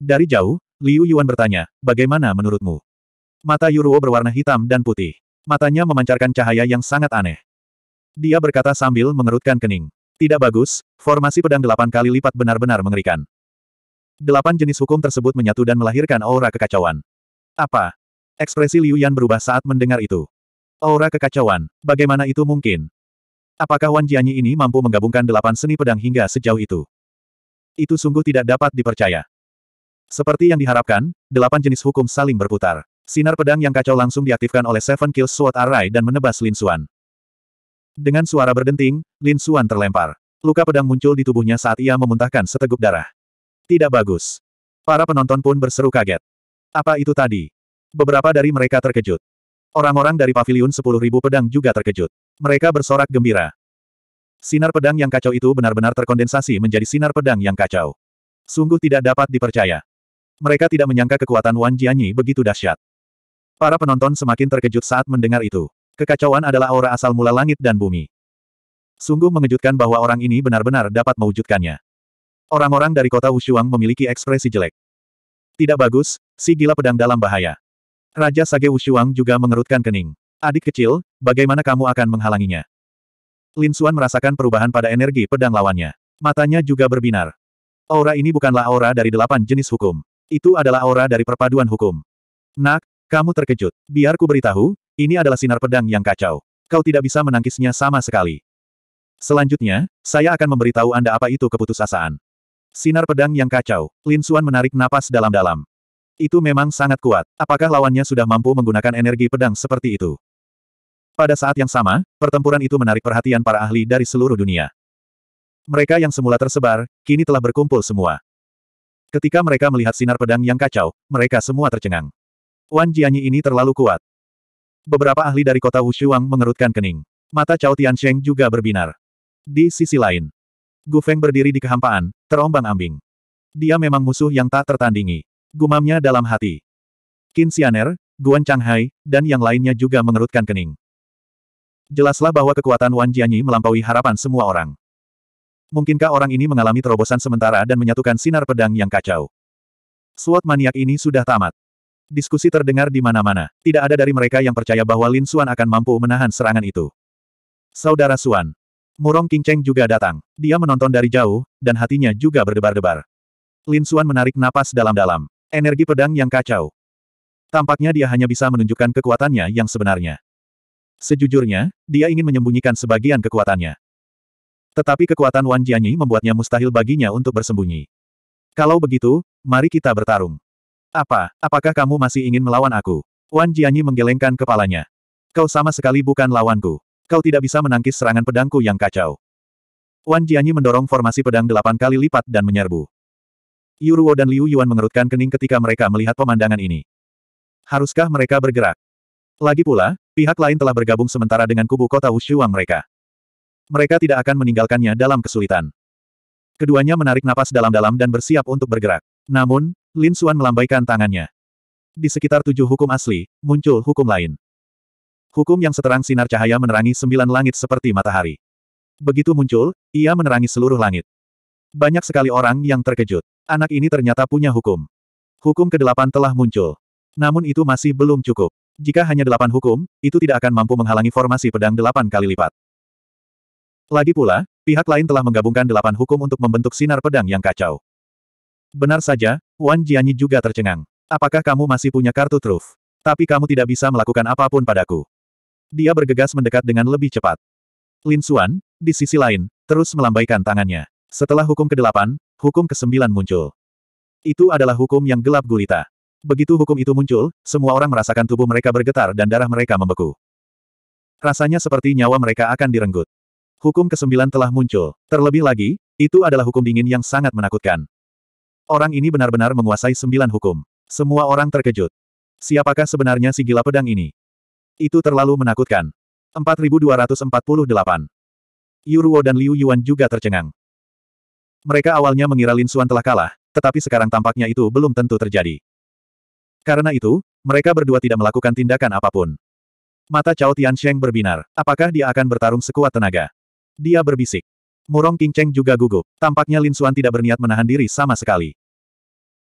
S1: Dari jauh, Liu Yuan bertanya, bagaimana menurutmu? Mata Yuruo berwarna hitam dan putih. Matanya memancarkan cahaya yang sangat aneh. Dia berkata sambil mengerutkan kening. Tidak bagus, formasi pedang delapan kali lipat benar-benar mengerikan. Delapan jenis hukum tersebut menyatu dan melahirkan aura kekacauan. Apa? Ekspresi Liu Yan berubah saat mendengar itu. Aura kekacauan, bagaimana itu mungkin? Apakah Wan Jianyi ini mampu menggabungkan delapan seni pedang hingga sejauh itu? Itu sungguh tidak dapat dipercaya. Seperti yang diharapkan, delapan jenis hukum saling berputar. Sinar pedang yang kacau langsung diaktifkan oleh Seven Kills Sword Array dan menebas Lin Xuan. Dengan suara berdenting, Lin Xuan terlempar. Luka pedang muncul di tubuhnya saat ia memuntahkan seteguk darah. Tidak bagus. Para penonton pun berseru kaget. Apa itu tadi? Beberapa dari mereka terkejut. Orang-orang dari pavilion 10.000 pedang juga terkejut. Mereka bersorak gembira. Sinar pedang yang kacau itu benar-benar terkondensasi menjadi sinar pedang yang kacau. Sungguh tidak dapat dipercaya. Mereka tidak menyangka kekuatan Wan Jianyi begitu dahsyat. Para penonton semakin terkejut saat mendengar itu. Kekacauan adalah aura asal mula langit dan bumi. Sungguh mengejutkan bahwa orang ini benar-benar dapat mewujudkannya. Orang-orang dari kota Wushuang memiliki ekspresi jelek. Tidak bagus, si gila pedang dalam bahaya. Raja Sage Wushuang juga mengerutkan kening. Adik kecil, bagaimana kamu akan menghalanginya? Lin Xuan merasakan perubahan pada energi pedang lawannya. Matanya juga berbinar. Aura ini bukanlah aura dari delapan jenis hukum. Itu adalah aura dari perpaduan hukum. Nak, kamu terkejut. Biar ku beritahu, ini adalah sinar pedang yang kacau. Kau tidak bisa menangkisnya sama sekali. Selanjutnya, saya akan memberitahu Anda apa itu keputusasaan. Sinar pedang yang kacau. Lin Suan menarik napas dalam-dalam. Itu memang sangat kuat. Apakah lawannya sudah mampu menggunakan energi pedang seperti itu? Pada saat yang sama, pertempuran itu menarik perhatian para ahli dari seluruh dunia. Mereka yang semula tersebar, kini telah berkumpul semua. Ketika mereka melihat sinar pedang yang kacau, mereka semua tercengang. Wan Jianyi ini terlalu kuat. Beberapa ahli dari kota Wushuang mengerutkan kening. Mata Cao Tiansheng juga berbinar. Di sisi lain, Gu Feng berdiri di kehampaan, terombang-ambing. Dia memang musuh yang tak tertandingi. Gumamnya dalam hati. Qin Xianer, Guan Changhai, dan yang lainnya juga mengerutkan kening. Jelaslah bahwa kekuatan Wan Jianyi melampaui harapan semua orang. Mungkinkah orang ini mengalami terobosan sementara dan menyatukan sinar pedang yang kacau? Suat maniak ini sudah tamat. Diskusi terdengar di mana-mana. Tidak ada dari mereka yang percaya bahwa Lin Xuan akan mampu menahan serangan itu. Saudara Suan. Murong King Cheng juga datang. Dia menonton dari jauh, dan hatinya juga berdebar-debar. Lin Xuan menarik napas dalam-dalam. Energi pedang yang kacau. Tampaknya dia hanya bisa menunjukkan kekuatannya yang sebenarnya. Sejujurnya, dia ingin menyembunyikan sebagian kekuatannya. Tetapi kekuatan Wan Jianyi membuatnya mustahil baginya untuk bersembunyi. Kalau begitu, mari kita bertarung. Apa, apakah kamu masih ingin melawan aku? Wan Jianyi menggelengkan kepalanya. Kau sama sekali bukan lawanku. Kau tidak bisa menangkis serangan pedangku yang kacau. Wan Jianyi mendorong formasi pedang delapan kali lipat dan menyerbu. Yuruo dan Liu Yuan mengerutkan kening ketika mereka melihat pemandangan ini. Haruskah mereka bergerak? Lagi pula, pihak lain telah bergabung sementara dengan kubu kota Wushuang mereka. Mereka tidak akan meninggalkannya dalam kesulitan. Keduanya menarik napas dalam-dalam dan bersiap untuk bergerak. Namun, Lin Xuan melambaikan tangannya. Di sekitar tujuh hukum asli, muncul hukum lain. Hukum yang seterang sinar cahaya menerangi sembilan langit seperti matahari. Begitu muncul, ia menerangi seluruh langit. Banyak sekali orang yang terkejut. Anak ini ternyata punya hukum. Hukum kedelapan telah muncul. Namun itu masih belum cukup. Jika hanya delapan hukum, itu tidak akan mampu menghalangi formasi pedang delapan kali lipat. Lagi pula, pihak lain telah menggabungkan delapan hukum untuk membentuk sinar pedang yang kacau. Benar saja, Wan Jianyi juga tercengang. Apakah kamu masih punya kartu truf? Tapi kamu tidak bisa melakukan apapun padaku. Dia bergegas mendekat dengan lebih cepat. Lin Xuan, di sisi lain, terus melambaikan tangannya. Setelah hukum ke-8, hukum ke-9 muncul. Itu adalah hukum yang gelap gulita. Begitu hukum itu muncul, semua orang merasakan tubuh mereka bergetar dan darah mereka membeku. Rasanya seperti nyawa mereka akan direnggut. Hukum kesembilan telah muncul. Terlebih lagi, itu adalah hukum dingin yang sangat menakutkan. Orang ini benar-benar menguasai sembilan hukum. Semua orang terkejut. Siapakah sebenarnya si gila pedang ini? Itu terlalu menakutkan. 4248. Yuruo dan Liu Yuan juga tercengang. Mereka awalnya mengira Lin Xuan telah kalah, tetapi sekarang tampaknya itu belum tentu terjadi. Karena itu, mereka berdua tidak melakukan tindakan apapun. Mata Cao Tiansheng berbinar. Apakah dia akan bertarung sekuat tenaga? Dia berbisik. Murong King Cheng juga gugup. Tampaknya Lin Xuan tidak berniat menahan diri sama sekali.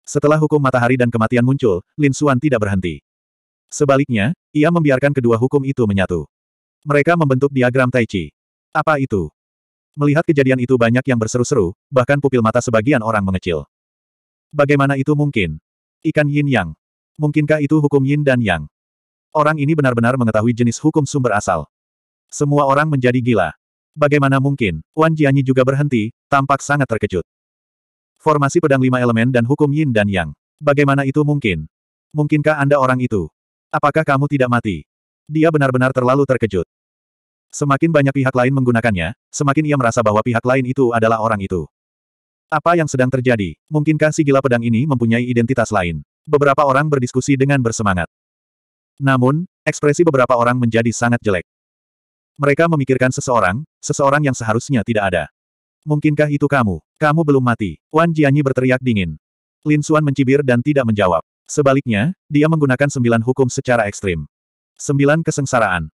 S1: Setelah hukum matahari dan kematian muncul, Lin Xuan tidak berhenti. Sebaliknya, ia membiarkan kedua hukum itu menyatu. Mereka membentuk diagram Tai Chi. Apa itu? Melihat kejadian itu banyak yang berseru-seru, bahkan pupil mata sebagian orang mengecil. Bagaimana itu mungkin? Ikan yin yang. Mungkinkah itu hukum yin dan yang? Orang ini benar-benar mengetahui jenis hukum sumber asal. Semua orang menjadi gila. Bagaimana mungkin? Wan Jianyi juga berhenti, tampak sangat terkejut. Formasi pedang lima elemen dan hukum yin dan yang. Bagaimana itu mungkin? Mungkinkah Anda orang itu? Apakah kamu tidak mati? Dia benar-benar terlalu terkejut. Semakin banyak pihak lain menggunakannya, semakin ia merasa bahwa pihak lain itu adalah orang itu. Apa yang sedang terjadi? Mungkinkah si gila pedang ini mempunyai identitas lain? Beberapa orang berdiskusi dengan bersemangat. Namun, ekspresi beberapa orang menjadi sangat jelek. Mereka memikirkan seseorang, seseorang yang seharusnya tidak ada. Mungkinkah itu kamu? Kamu belum mati. Wan Jianyi berteriak dingin. Lin Xuan mencibir dan tidak menjawab. Sebaliknya, dia menggunakan sembilan hukum secara ekstrim. Sembilan kesengsaraan.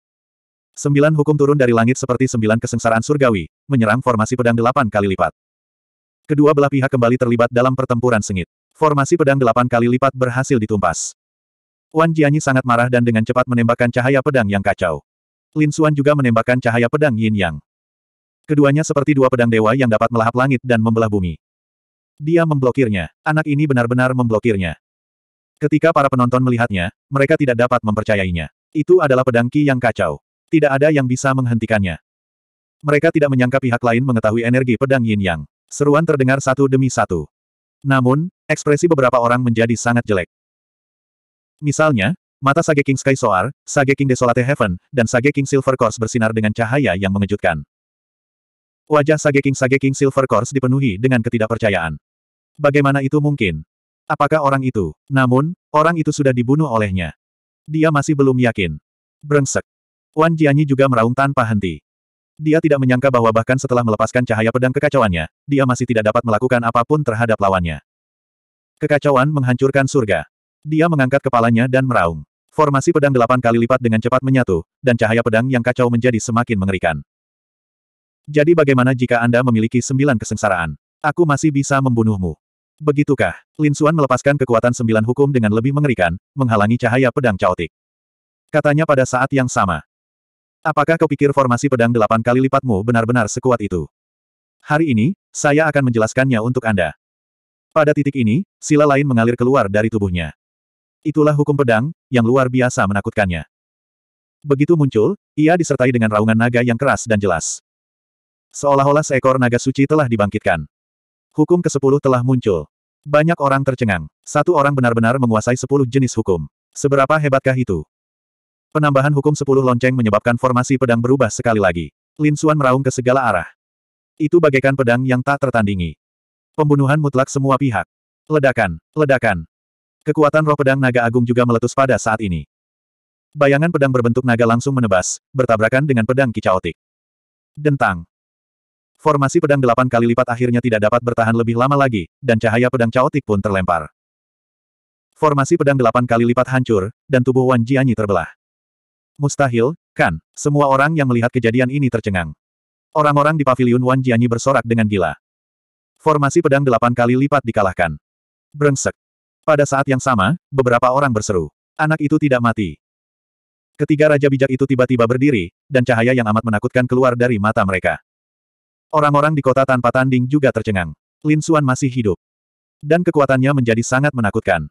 S1: Sembilan hukum turun dari langit seperti sembilan kesengsaraan surgawi, menyerang formasi pedang delapan kali lipat. Kedua belah pihak kembali terlibat dalam pertempuran sengit. Formasi pedang delapan kali lipat berhasil ditumpas. Wan Jianyi sangat marah dan dengan cepat menembakkan cahaya pedang yang kacau. Lin Xuan juga menembakkan cahaya pedang yin yang. Keduanya seperti dua pedang dewa yang dapat melahap langit dan membelah bumi. Dia memblokirnya. Anak ini benar-benar memblokirnya. Ketika para penonton melihatnya, mereka tidak dapat mempercayainya. Itu adalah pedang Ki yang kacau. Tidak ada yang bisa menghentikannya. Mereka tidak menyangka pihak lain mengetahui energi pedang Yin Yang. Seruan terdengar satu demi satu. Namun, ekspresi beberapa orang menjadi sangat jelek. Misalnya, mata Sage King Sky Soar, Sage King Desolate Heaven, dan Sage King Silver Course bersinar dengan cahaya yang mengejutkan. Wajah Sageking Sageking Silver Course dipenuhi dengan ketidakpercayaan. Bagaimana itu mungkin? Apakah orang itu? Namun, orang itu sudah dibunuh olehnya. Dia masih belum yakin. Brengsek. Wan Jianyi juga meraung tanpa henti. Dia tidak menyangka bahwa bahkan setelah melepaskan cahaya pedang kekacauannya, dia masih tidak dapat melakukan apapun terhadap lawannya. Kekacauan menghancurkan surga. Dia mengangkat kepalanya dan meraung. Formasi pedang delapan kali lipat dengan cepat menyatu, dan cahaya pedang yang kacau menjadi semakin mengerikan. Jadi bagaimana jika Anda memiliki sembilan kesengsaraan? Aku masih bisa membunuhmu. Begitukah? Lin Suan melepaskan kekuatan sembilan hukum dengan lebih mengerikan, menghalangi cahaya pedang caotik. Katanya pada saat yang sama. Apakah kau pikir formasi pedang delapan kali lipatmu benar-benar sekuat itu? Hari ini, saya akan menjelaskannya untuk Anda. Pada titik ini, sila lain mengalir keluar dari tubuhnya. Itulah hukum pedang, yang luar biasa menakutkannya. Begitu muncul, ia disertai dengan raungan naga yang keras dan jelas. Seolah-olah seekor naga suci telah dibangkitkan. Hukum ke-10 telah muncul. Banyak orang tercengang. Satu orang benar-benar menguasai 10 jenis hukum. Seberapa hebatkah itu? Penambahan hukum 10 lonceng menyebabkan formasi pedang berubah sekali lagi. Lin Suan meraung ke segala arah. Itu bagaikan pedang yang tak tertandingi. Pembunuhan mutlak semua pihak. Ledakan, ledakan. Kekuatan roh pedang naga agung juga meletus pada saat ini. Bayangan pedang berbentuk naga langsung menebas, bertabrakan dengan pedang kicaotik. Dentang. Formasi pedang delapan kali lipat akhirnya tidak dapat bertahan lebih lama lagi, dan cahaya pedang caotik pun terlempar. Formasi pedang delapan kali lipat hancur, dan tubuh Wan Jianyi terbelah. Mustahil, kan? Semua orang yang melihat kejadian ini tercengang. Orang-orang di paviliun Wan Jianyi bersorak dengan gila. Formasi pedang delapan kali lipat dikalahkan. Brengsek. Pada saat yang sama, beberapa orang berseru. Anak itu tidak mati. Ketiga raja bijak itu tiba-tiba berdiri, dan cahaya yang amat menakutkan keluar dari mata mereka. Orang-orang di kota tanpa tanding juga tercengang. Lin Xuan masih hidup. Dan kekuatannya menjadi sangat menakutkan.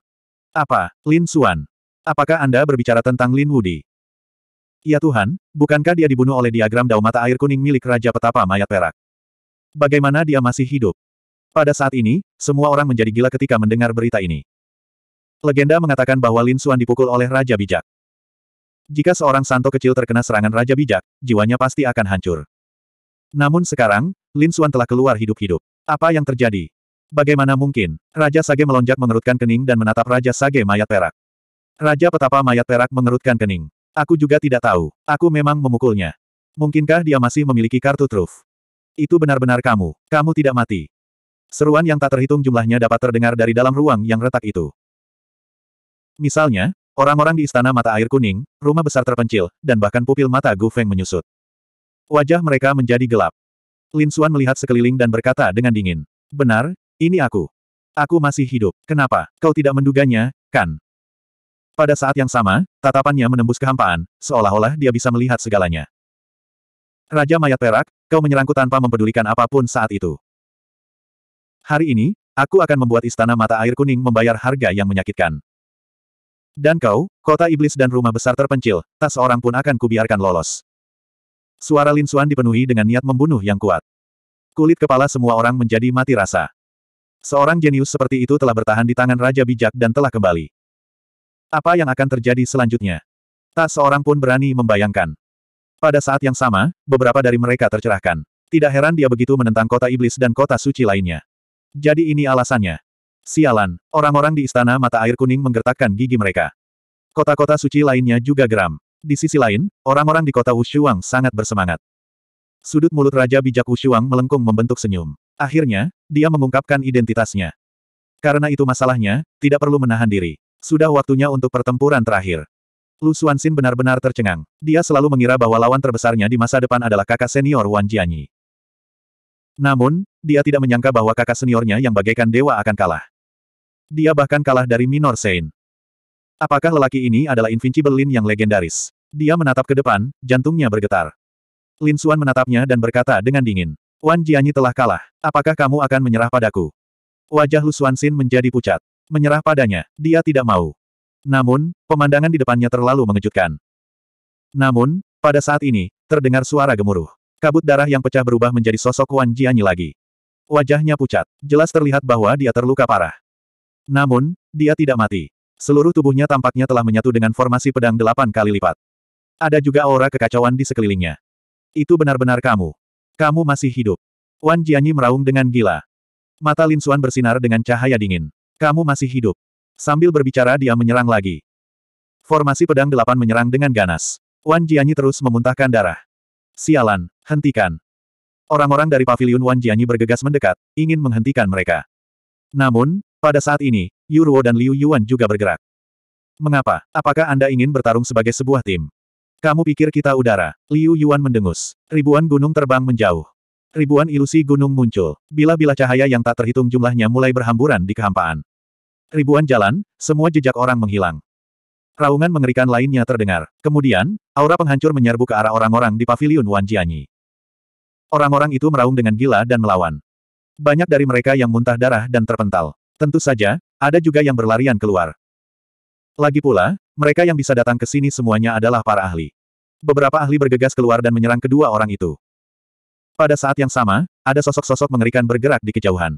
S1: Apa, Lin Xuan? Apakah Anda berbicara tentang Lin Wudi? Ya Tuhan, bukankah dia dibunuh oleh diagram dao mata air kuning milik Raja Petapa Mayat Perak? Bagaimana dia masih hidup? Pada saat ini, semua orang menjadi gila ketika mendengar berita ini. Legenda mengatakan bahwa Lin Xuan dipukul oleh Raja Bijak. Jika seorang santo kecil terkena serangan Raja Bijak, jiwanya pasti akan hancur. Namun sekarang, Lin Xuan telah keluar hidup-hidup. Apa yang terjadi? Bagaimana mungkin? Raja Sage melonjak mengerutkan kening dan menatap Raja Sage mayat perak. Raja petapa mayat perak mengerutkan kening. Aku juga tidak tahu. Aku memang memukulnya. Mungkinkah dia masih memiliki kartu truf? Itu benar-benar kamu. Kamu tidak mati. Seruan yang tak terhitung jumlahnya dapat terdengar dari dalam ruang yang retak itu. Misalnya, orang-orang di istana mata air kuning, rumah besar terpencil, dan bahkan pupil mata Gu Feng menyusut. Wajah mereka menjadi gelap. Lin Xuan melihat sekeliling dan berkata dengan dingin. Benar, ini aku. Aku masih hidup. Kenapa? Kau tidak menduganya, kan? Pada saat yang sama, tatapannya menembus kehampaan, seolah-olah dia bisa melihat segalanya. Raja Mayat Perak, kau menyerangku tanpa mempedulikan apapun saat itu. Hari ini, aku akan membuat istana mata air kuning membayar harga yang menyakitkan. Dan kau, kota iblis dan rumah besar terpencil, tak seorang pun akan kubiarkan lolos. Suara Lin Xuan dipenuhi dengan niat membunuh yang kuat. Kulit kepala semua orang menjadi mati rasa. Seorang jenius seperti itu telah bertahan di tangan Raja Bijak dan telah kembali. Apa yang akan terjadi selanjutnya? Tak seorang pun berani membayangkan. Pada saat yang sama, beberapa dari mereka tercerahkan. Tidak heran dia begitu menentang kota iblis dan kota suci lainnya. Jadi ini alasannya. Sialan, orang-orang di istana mata air kuning menggertakkan gigi mereka. Kota-kota suci lainnya juga geram. Di sisi lain, orang-orang di kota Wushuang sangat bersemangat. Sudut mulut Raja Bijak Wushuang melengkung membentuk senyum. Akhirnya, dia mengungkapkan identitasnya. Karena itu masalahnya, tidak perlu menahan diri. Sudah waktunya untuk pertempuran terakhir. Lu Xuanxin benar-benar tercengang. Dia selalu mengira bahwa lawan terbesarnya di masa depan adalah kakak senior Wan Jianyi. Namun, dia tidak menyangka bahwa kakak seniornya yang bagaikan dewa akan kalah. Dia bahkan kalah dari Minor Sein. Apakah lelaki ini adalah Invincible Lin yang legendaris? Dia menatap ke depan, jantungnya bergetar. Lin Suan menatapnya dan berkata dengan dingin. Wan Jianyi telah kalah. Apakah kamu akan menyerah padaku? Wajah Lu Xin menjadi pucat. Menyerah padanya, dia tidak mau. Namun, pemandangan di depannya terlalu mengejutkan. Namun, pada saat ini, terdengar suara gemuruh. Kabut darah yang pecah berubah menjadi sosok Wan Jianyi lagi. Wajahnya pucat, jelas terlihat bahwa dia terluka parah. Namun, dia tidak mati. Seluruh tubuhnya tampaknya telah menyatu dengan formasi pedang delapan kali lipat. Ada juga aura kekacauan di sekelilingnya. Itu benar-benar kamu. Kamu masih hidup. Wan Jianyi meraung dengan gila. Mata Lin Xuan bersinar dengan cahaya dingin. Kamu masih hidup. Sambil berbicara dia menyerang lagi. Formasi pedang delapan menyerang dengan ganas. Wan Jianyi terus memuntahkan darah. Sialan, hentikan. Orang-orang dari pavilion Wan Jianyi bergegas mendekat, ingin menghentikan mereka. Namun, pada saat ini, Yu Ruo dan Liu Yuan juga bergerak. Mengapa? Apakah Anda ingin bertarung sebagai sebuah tim? Kamu pikir kita udara? Liu Yuan mendengus. Ribuan gunung terbang menjauh. Ribuan ilusi gunung muncul. Bila-bila cahaya yang tak terhitung jumlahnya mulai berhamburan di kehampaan. Ribuan jalan, semua jejak orang menghilang. Raungan mengerikan lainnya terdengar. Kemudian, aura penghancur menyerbu ke arah orang-orang di pavilion Wan Jianyi. Orang-orang itu meraung dengan gila dan melawan. Banyak dari mereka yang muntah darah dan terpental. Tentu saja, ada juga yang berlarian keluar. Lagi pula, mereka yang bisa datang ke sini semuanya adalah para ahli. Beberapa ahli bergegas keluar dan menyerang kedua orang itu. Pada saat yang sama, ada sosok-sosok mengerikan bergerak di kejauhan.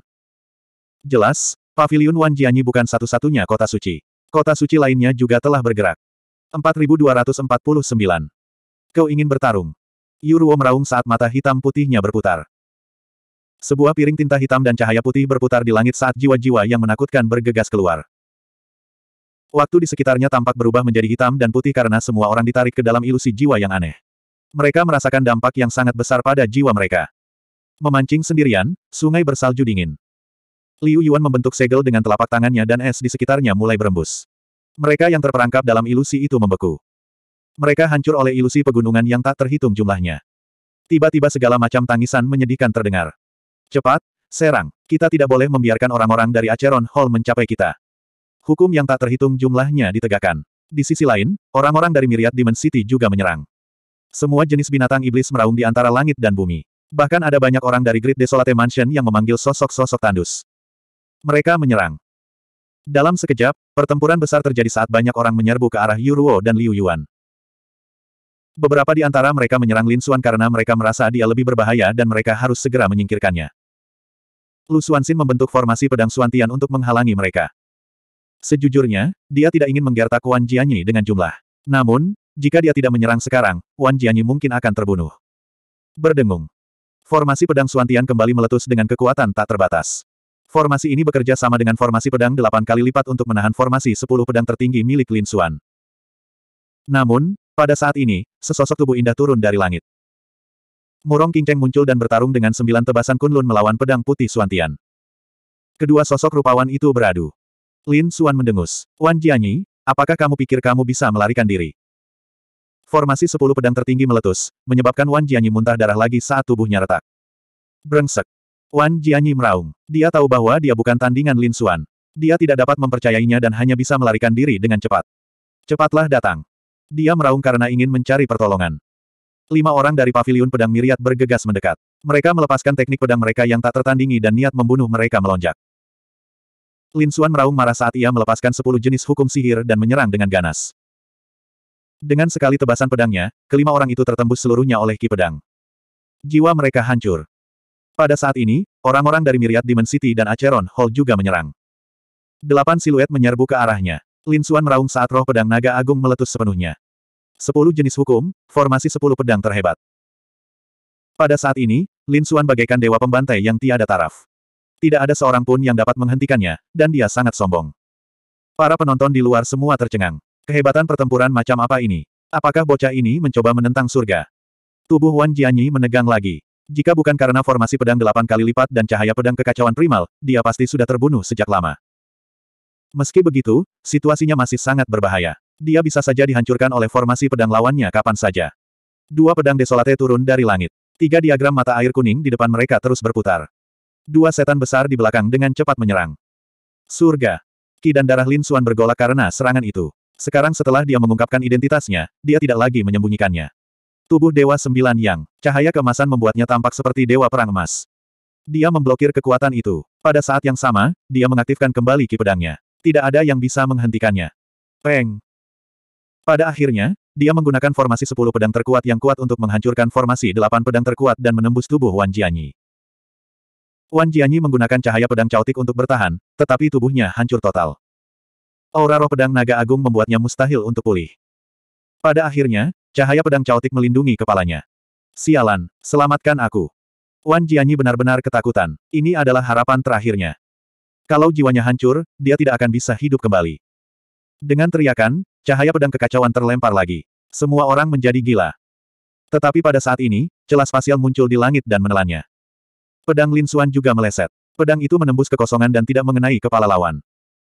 S1: Jelas, Pavilion Paviliun Jianyi bukan satu-satunya kota suci. Kota suci lainnya juga telah bergerak. 4249. Kau ingin bertarung. Yuruo meraung saat mata hitam putihnya berputar. Sebuah piring tinta hitam dan cahaya putih berputar di langit saat jiwa-jiwa yang menakutkan bergegas keluar. Waktu di sekitarnya tampak berubah menjadi hitam dan putih karena semua orang ditarik ke dalam ilusi jiwa yang aneh. Mereka merasakan dampak yang sangat besar pada jiwa mereka. Memancing sendirian, sungai bersalju dingin. Liu Yuan membentuk segel dengan telapak tangannya dan es di sekitarnya mulai berembus. Mereka yang terperangkap dalam ilusi itu membeku. Mereka hancur oleh ilusi pegunungan yang tak terhitung jumlahnya. Tiba-tiba segala macam tangisan menyedihkan terdengar. Cepat, serang. Kita tidak boleh membiarkan orang-orang dari Aceron Hall mencapai kita hukum yang tak terhitung jumlahnya ditegakkan. Di sisi lain, orang-orang dari Myriad Demon City juga menyerang. Semua jenis binatang iblis meraung di antara langit dan bumi. Bahkan ada banyak orang dari Great Desolate Mansion yang memanggil sosok-sosok tandus. Mereka menyerang. Dalam sekejap, pertempuran besar terjadi saat banyak orang menyerbu ke arah Yuruo dan Liu Yuan. Beberapa di antara mereka menyerang Lin Xuan karena mereka merasa dia lebih berbahaya dan mereka harus segera menyingkirkannya. Lu Xin membentuk formasi pedang Tian untuk menghalangi mereka. Sejujurnya, dia tidak ingin menggertak Wan Jianyi dengan jumlah. Namun, jika dia tidak menyerang sekarang, Wan Jianyi mungkin akan terbunuh. Berdengung. Formasi pedang Suantian kembali meletus dengan kekuatan tak terbatas. Formasi ini bekerja sama dengan formasi pedang delapan kali lipat untuk menahan formasi sepuluh pedang tertinggi milik Lin Xuan. Namun, pada saat ini, sesosok tubuh indah turun dari langit. Murong Kinceng muncul dan bertarung dengan sembilan tebasan Kunlun melawan pedang putih Suantian. Kedua sosok rupawan itu beradu. Lin Xuan mendengus. Wan Jianyi, apakah kamu pikir kamu bisa melarikan diri? Formasi sepuluh pedang tertinggi meletus, menyebabkan Wan Jianyi muntah darah lagi saat tubuhnya retak. Brengsek. Wan Jianyi meraung. Dia tahu bahwa dia bukan tandingan Lin Xuan. Dia tidak dapat mempercayainya dan hanya bisa melarikan diri dengan cepat. Cepatlah datang. Dia meraung karena ingin mencari pertolongan. Lima orang dari paviliun pedang miriat bergegas mendekat. Mereka melepaskan teknik pedang mereka yang tak tertandingi dan niat membunuh mereka melonjak. Lin Xuan meraung marah saat ia melepaskan sepuluh jenis hukum sihir dan menyerang dengan ganas. Dengan sekali tebasan pedangnya, kelima orang itu tertembus seluruhnya oleh ki pedang. Jiwa mereka hancur. Pada saat ini, orang-orang dari Myriad Demon City dan Acheron Hall juga menyerang. Delapan siluet menyerbu ke arahnya. Lin Xuan meraung saat roh pedang naga agung meletus sepenuhnya. Sepuluh jenis hukum, formasi sepuluh pedang terhebat. Pada saat ini, Lin Xuan bagaikan dewa pembantai yang tiada taraf. Tidak ada seorang pun yang dapat menghentikannya, dan dia sangat sombong. Para penonton di luar semua tercengang. Kehebatan pertempuran macam apa ini? Apakah bocah ini mencoba menentang surga? Tubuh Wan Jianyi menegang lagi. Jika bukan karena formasi pedang delapan kali lipat dan cahaya pedang kekacauan primal, dia pasti sudah terbunuh sejak lama. Meski begitu, situasinya masih sangat berbahaya. Dia bisa saja dihancurkan oleh formasi pedang lawannya kapan saja. Dua pedang desolate turun dari langit. Tiga diagram mata air kuning di depan mereka terus berputar. Dua setan besar di belakang dengan cepat menyerang. Surga. Ki dan darah Lin Xuan bergolak karena serangan itu. Sekarang setelah dia mengungkapkan identitasnya, dia tidak lagi menyembunyikannya. Tubuh Dewa Sembilan Yang, cahaya kemasan membuatnya tampak seperti Dewa Perang Emas. Dia memblokir kekuatan itu. Pada saat yang sama, dia mengaktifkan kembali ki pedangnya. Tidak ada yang bisa menghentikannya. Peng. Pada akhirnya, dia menggunakan formasi sepuluh pedang terkuat yang kuat untuk menghancurkan formasi delapan pedang terkuat dan menembus tubuh Wan Jianyi. Wan Jianyi menggunakan cahaya pedang caotik untuk bertahan, tetapi tubuhnya hancur total. Aura roh pedang naga agung membuatnya mustahil untuk pulih. Pada akhirnya, cahaya pedang caotik melindungi kepalanya. Sialan, selamatkan aku. Wan Jianyi benar-benar ketakutan. Ini adalah harapan terakhirnya. Kalau jiwanya hancur, dia tidak akan bisa hidup kembali. Dengan teriakan, cahaya pedang kekacauan terlempar lagi. Semua orang menjadi gila. Tetapi pada saat ini, celah spasial muncul di langit dan menelannya. Pedang Lin Xuan juga meleset. Pedang itu menembus kekosongan dan tidak mengenai kepala lawan.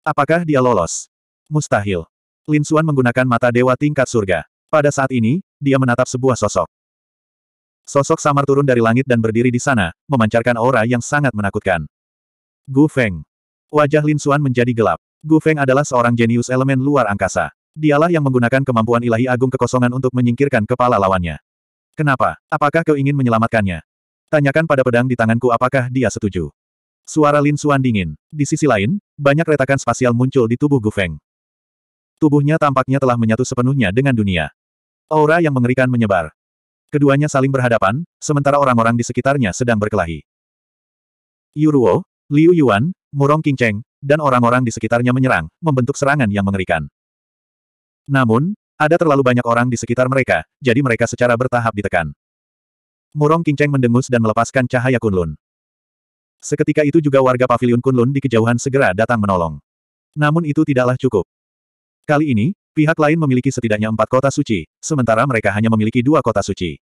S1: Apakah dia lolos? Mustahil. Lin Xuan menggunakan mata dewa tingkat surga. Pada saat ini, dia menatap sebuah sosok. Sosok samar turun dari langit dan berdiri di sana, memancarkan aura yang sangat menakutkan. Gu Feng. Wajah Lin Xuan menjadi gelap. Gu Feng adalah seorang jenius elemen luar angkasa. Dialah yang menggunakan kemampuan ilahi agung kekosongan untuk menyingkirkan kepala lawannya. Kenapa? Apakah kau ingin menyelamatkannya? Tanyakan pada pedang di tanganku apakah dia setuju. Suara Lin Xuan dingin. Di sisi lain, banyak retakan spasial muncul di tubuh Gu Feng. Tubuhnya tampaknya telah menyatu sepenuhnya dengan dunia. Aura yang mengerikan menyebar. Keduanya saling berhadapan, sementara orang-orang di sekitarnya sedang berkelahi. Yuruo, Liu Yuan, Murong Qingcheng, dan orang-orang di sekitarnya menyerang, membentuk serangan yang mengerikan. Namun, ada terlalu banyak orang di sekitar mereka, jadi mereka secara bertahap ditekan. Murong Qingcheng mendengus dan melepaskan cahaya Kunlun. Seketika itu juga warga pavilion Kunlun di kejauhan segera datang menolong. Namun itu tidaklah cukup. Kali ini, pihak lain memiliki setidaknya empat kota suci, sementara mereka hanya memiliki dua kota suci.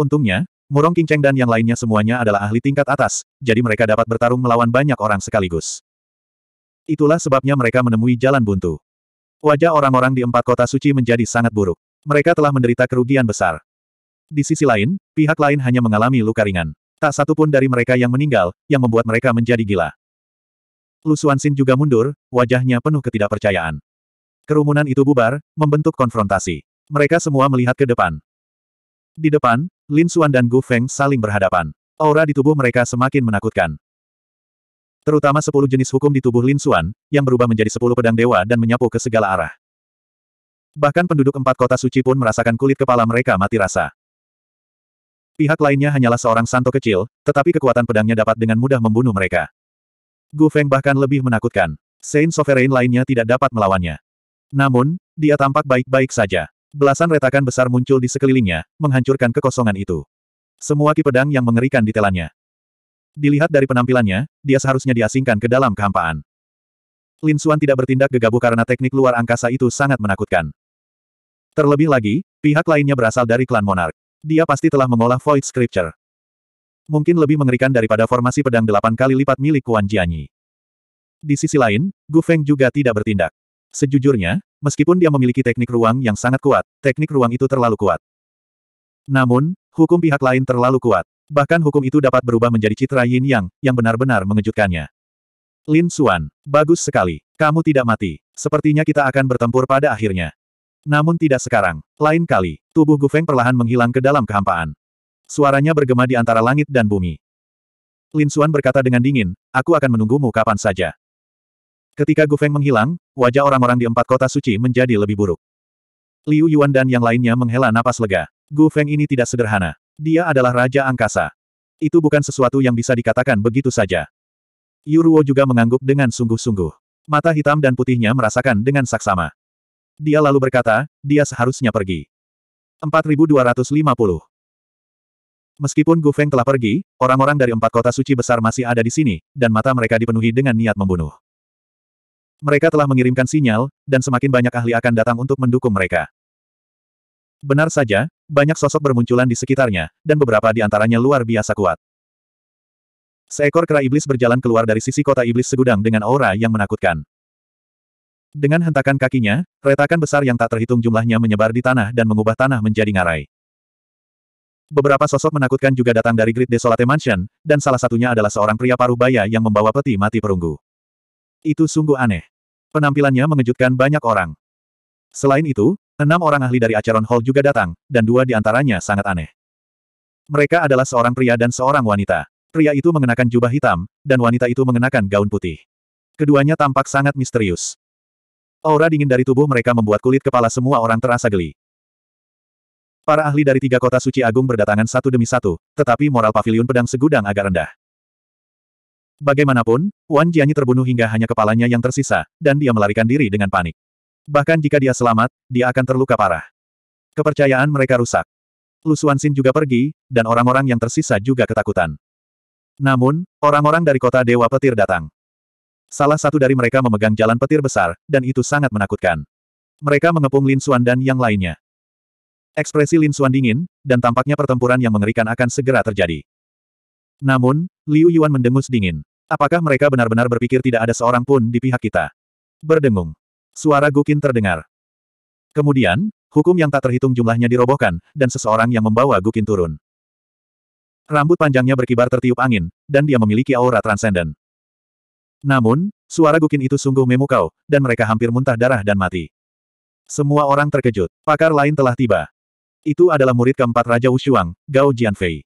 S1: Untungnya, Murong Qingcheng dan yang lainnya semuanya adalah ahli tingkat atas, jadi mereka dapat bertarung melawan banyak orang sekaligus. Itulah sebabnya mereka menemui jalan buntu. Wajah orang-orang di empat kota suci menjadi sangat buruk. Mereka telah menderita kerugian besar. Di sisi lain, pihak lain hanya mengalami luka ringan. Tak satu pun dari mereka yang meninggal, yang membuat mereka menjadi gila. Lu Xuanxin juga mundur, wajahnya penuh ketidakpercayaan. Kerumunan itu bubar, membentuk konfrontasi. Mereka semua melihat ke depan. Di depan, Lin Xuan dan Gu Feng saling berhadapan. Aura di tubuh mereka semakin menakutkan. Terutama sepuluh jenis hukum di tubuh Lin Xuan, yang berubah menjadi sepuluh pedang dewa dan menyapu ke segala arah. Bahkan penduduk empat kota suci pun merasakan kulit kepala mereka mati rasa. Pihak lainnya hanyalah seorang santo kecil, tetapi kekuatan pedangnya dapat dengan mudah membunuh mereka. Gu Feng bahkan lebih menakutkan. Saint Sovereign lainnya tidak dapat melawannya. Namun, dia tampak baik-baik saja. Belasan retakan besar muncul di sekelilingnya, menghancurkan kekosongan itu. Semua ki pedang yang mengerikan ditelannya. Dilihat dari penampilannya, dia seharusnya diasingkan ke dalam kehampaan. Lin Xuan tidak bertindak gegabah karena teknik luar angkasa itu sangat menakutkan. Terlebih lagi, pihak lainnya berasal dari klan Monark. Dia pasti telah mengolah Void Scripture. Mungkin lebih mengerikan daripada formasi pedang delapan kali lipat milik Kuan Jianyi. Di sisi lain, Gu Feng juga tidak bertindak. Sejujurnya, meskipun dia memiliki teknik ruang yang sangat kuat, teknik ruang itu terlalu kuat. Namun, hukum pihak lain terlalu kuat. Bahkan hukum itu dapat berubah menjadi citra yin yang, yang benar-benar mengejutkannya. Lin Xuan, bagus sekali. Kamu tidak mati. Sepertinya kita akan bertempur pada akhirnya. Namun tidak sekarang. Lain kali, tubuh Gu Feng perlahan menghilang ke dalam kehampaan. Suaranya bergema di antara langit dan bumi. Lin Xuan berkata dengan dingin, aku akan menunggumu kapan saja. Ketika Gu Feng menghilang, wajah orang-orang di empat kota suci menjadi lebih buruk. Liu Yuan dan yang lainnya menghela napas lega. Gu Feng ini tidak sederhana. Dia adalah Raja Angkasa. Itu bukan sesuatu yang bisa dikatakan begitu saja. Yuruo juga mengangguk dengan sungguh-sungguh. Mata hitam dan putihnya merasakan dengan saksama. Dia lalu berkata, dia seharusnya pergi. 4250. Meskipun Gu Feng telah pergi, orang-orang dari empat kota suci besar masih ada di sini, dan mata mereka dipenuhi dengan niat membunuh. Mereka telah mengirimkan sinyal, dan semakin banyak ahli akan datang untuk mendukung mereka. Benar saja, banyak sosok bermunculan di sekitarnya, dan beberapa di antaranya luar biasa kuat. Seekor kera iblis berjalan keluar dari sisi kota iblis segudang dengan aura yang menakutkan. Dengan hentakan kakinya, retakan besar yang tak terhitung jumlahnya menyebar di tanah dan mengubah tanah menjadi ngarai. Beberapa sosok menakutkan juga datang dari Great Desolate Mansion, dan salah satunya adalah seorang pria paruh baya yang membawa peti mati perunggu. Itu sungguh aneh. Penampilannya mengejutkan banyak orang. Selain itu, enam orang ahli dari Acheron Hall juga datang, dan dua di antaranya sangat aneh. Mereka adalah seorang pria dan seorang wanita. Pria itu mengenakan jubah hitam, dan wanita itu mengenakan gaun putih. Keduanya tampak sangat misterius. Aura dingin dari tubuh mereka membuat kulit kepala semua orang terasa geli. Para ahli dari tiga kota suci agung berdatangan satu demi satu, tetapi moral pavilion pedang segudang agak rendah. Bagaimanapun, Wan Jianyi terbunuh hingga hanya kepalanya yang tersisa, dan dia melarikan diri dengan panik. Bahkan jika dia selamat, dia akan terluka parah. Kepercayaan mereka rusak. Lu Xuanxin juga pergi, dan orang-orang yang tersisa juga ketakutan. Namun, orang-orang dari kota Dewa Petir datang. Salah satu dari mereka memegang jalan petir besar, dan itu sangat menakutkan. Mereka mengepung Lin Xuan dan yang lainnya. Ekspresi Lin Xuan dingin, dan tampaknya pertempuran yang mengerikan akan segera terjadi. Namun, Liu Yuan mendengus dingin. Apakah mereka benar-benar berpikir tidak ada seorang pun di pihak kita? Berdengung. Suara Gukin terdengar. Kemudian, hukum yang tak terhitung jumlahnya dirobohkan, dan seseorang yang membawa Gukin turun. Rambut panjangnya berkibar tertiup angin, dan dia memiliki aura transenden. Namun, suara Gukin itu sungguh memukau, dan mereka hampir muntah darah dan mati. Semua orang terkejut. Pakar lain telah tiba. Itu adalah murid keempat Raja Wushuang, Gao Jianfei.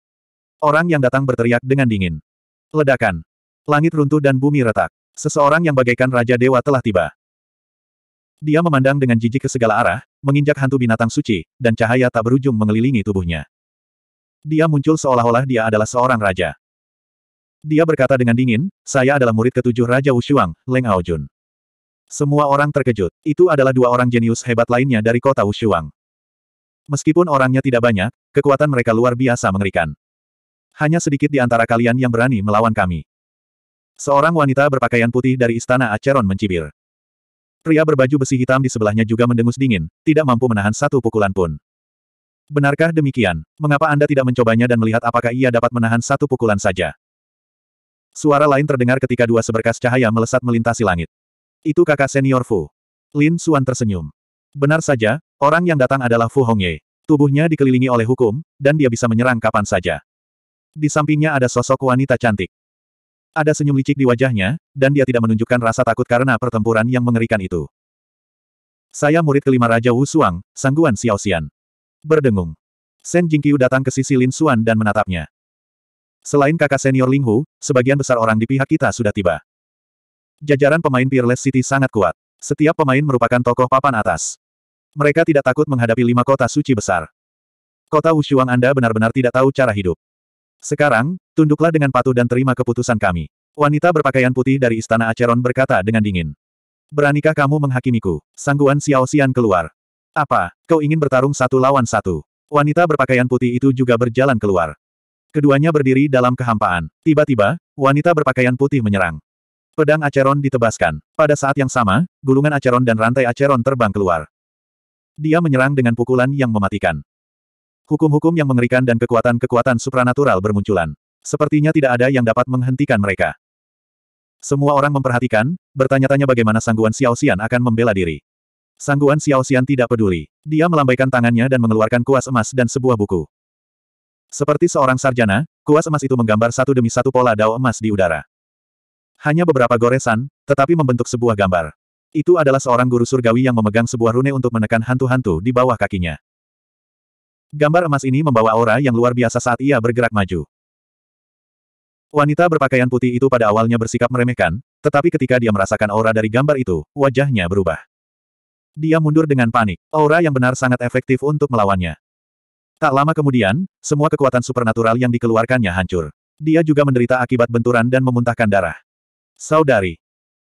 S1: Orang yang datang berteriak dengan dingin. Ledakan. Langit runtuh dan bumi retak. Seseorang yang bagaikan Raja Dewa telah tiba. Dia memandang dengan jijik ke segala arah, menginjak hantu binatang suci, dan cahaya tak berujung mengelilingi tubuhnya. Dia muncul seolah-olah dia adalah seorang raja. Dia berkata dengan dingin, saya adalah murid ketujuh Raja Wushuang, Leng Aojun. Semua orang terkejut, itu adalah dua orang jenius hebat lainnya dari kota Wushuang. Meskipun orangnya tidak banyak, kekuatan mereka luar biasa mengerikan. Hanya sedikit di antara kalian yang berani melawan kami. Seorang wanita berpakaian putih dari istana Acheron mencibir. Pria berbaju besi hitam di sebelahnya juga mendengus dingin, tidak mampu menahan satu pukulan pun. Benarkah demikian? Mengapa Anda tidak mencobanya dan melihat apakah ia dapat menahan satu pukulan saja? Suara lain terdengar ketika dua seberkas cahaya melesat melintasi langit. Itu kakak senior Fu. Lin Suan tersenyum. Benar saja, orang yang datang adalah Fu Hongye. Tubuhnya dikelilingi oleh hukum, dan dia bisa menyerang kapan saja. Di sampingnya ada sosok wanita cantik. Ada senyum licik di wajahnya, dan dia tidak menunjukkan rasa takut karena pertempuran yang mengerikan itu. Saya murid kelima Raja Wu Suang, Sangguan Xiaoxian. Berdengung. Shen Jingqiu datang ke sisi Lin Suan dan menatapnya. Selain kakak senior Linghu, sebagian besar orang di pihak kita sudah tiba. Jajaran pemain Peerless City sangat kuat. Setiap pemain merupakan tokoh papan atas. Mereka tidak takut menghadapi lima kota suci besar. Kota Wushuang Anda benar-benar tidak tahu cara hidup. Sekarang, tunduklah dengan patuh dan terima keputusan kami. Wanita berpakaian putih dari Istana Aceron berkata dengan dingin. Beranikah kamu menghakimiku? Sangguan Xiao Xiaoxian keluar. Apa, kau ingin bertarung satu lawan satu? Wanita berpakaian putih itu juga berjalan keluar. Keduanya berdiri dalam kehampaan. Tiba-tiba, wanita berpakaian putih menyerang. Pedang Aceron ditebaskan. Pada saat yang sama, gulungan Aceron dan rantai Aceron terbang keluar. Dia menyerang dengan pukulan yang mematikan. Hukum-hukum yang mengerikan dan kekuatan-kekuatan supranatural bermunculan. Sepertinya tidak ada yang dapat menghentikan mereka. Semua orang memperhatikan, bertanya-tanya bagaimana Sangguan Xiao Xian akan membela diri. Sangguan Xiao Xian tidak peduli. Dia melambaikan tangannya dan mengeluarkan kuas emas dan sebuah buku. Seperti seorang sarjana, kuas emas itu menggambar satu demi satu pola dao emas di udara. Hanya beberapa goresan, tetapi membentuk sebuah gambar. Itu adalah seorang guru surgawi yang memegang sebuah rune untuk menekan hantu-hantu di bawah kakinya. Gambar emas ini membawa aura yang luar biasa saat ia bergerak maju. Wanita berpakaian putih itu pada awalnya bersikap meremehkan, tetapi ketika dia merasakan aura dari gambar itu, wajahnya berubah. Dia mundur dengan panik. Aura yang benar sangat efektif untuk melawannya. Tak lama kemudian, semua kekuatan supernatural yang dikeluarkannya hancur. Dia juga menderita akibat benturan dan memuntahkan darah. Saudari.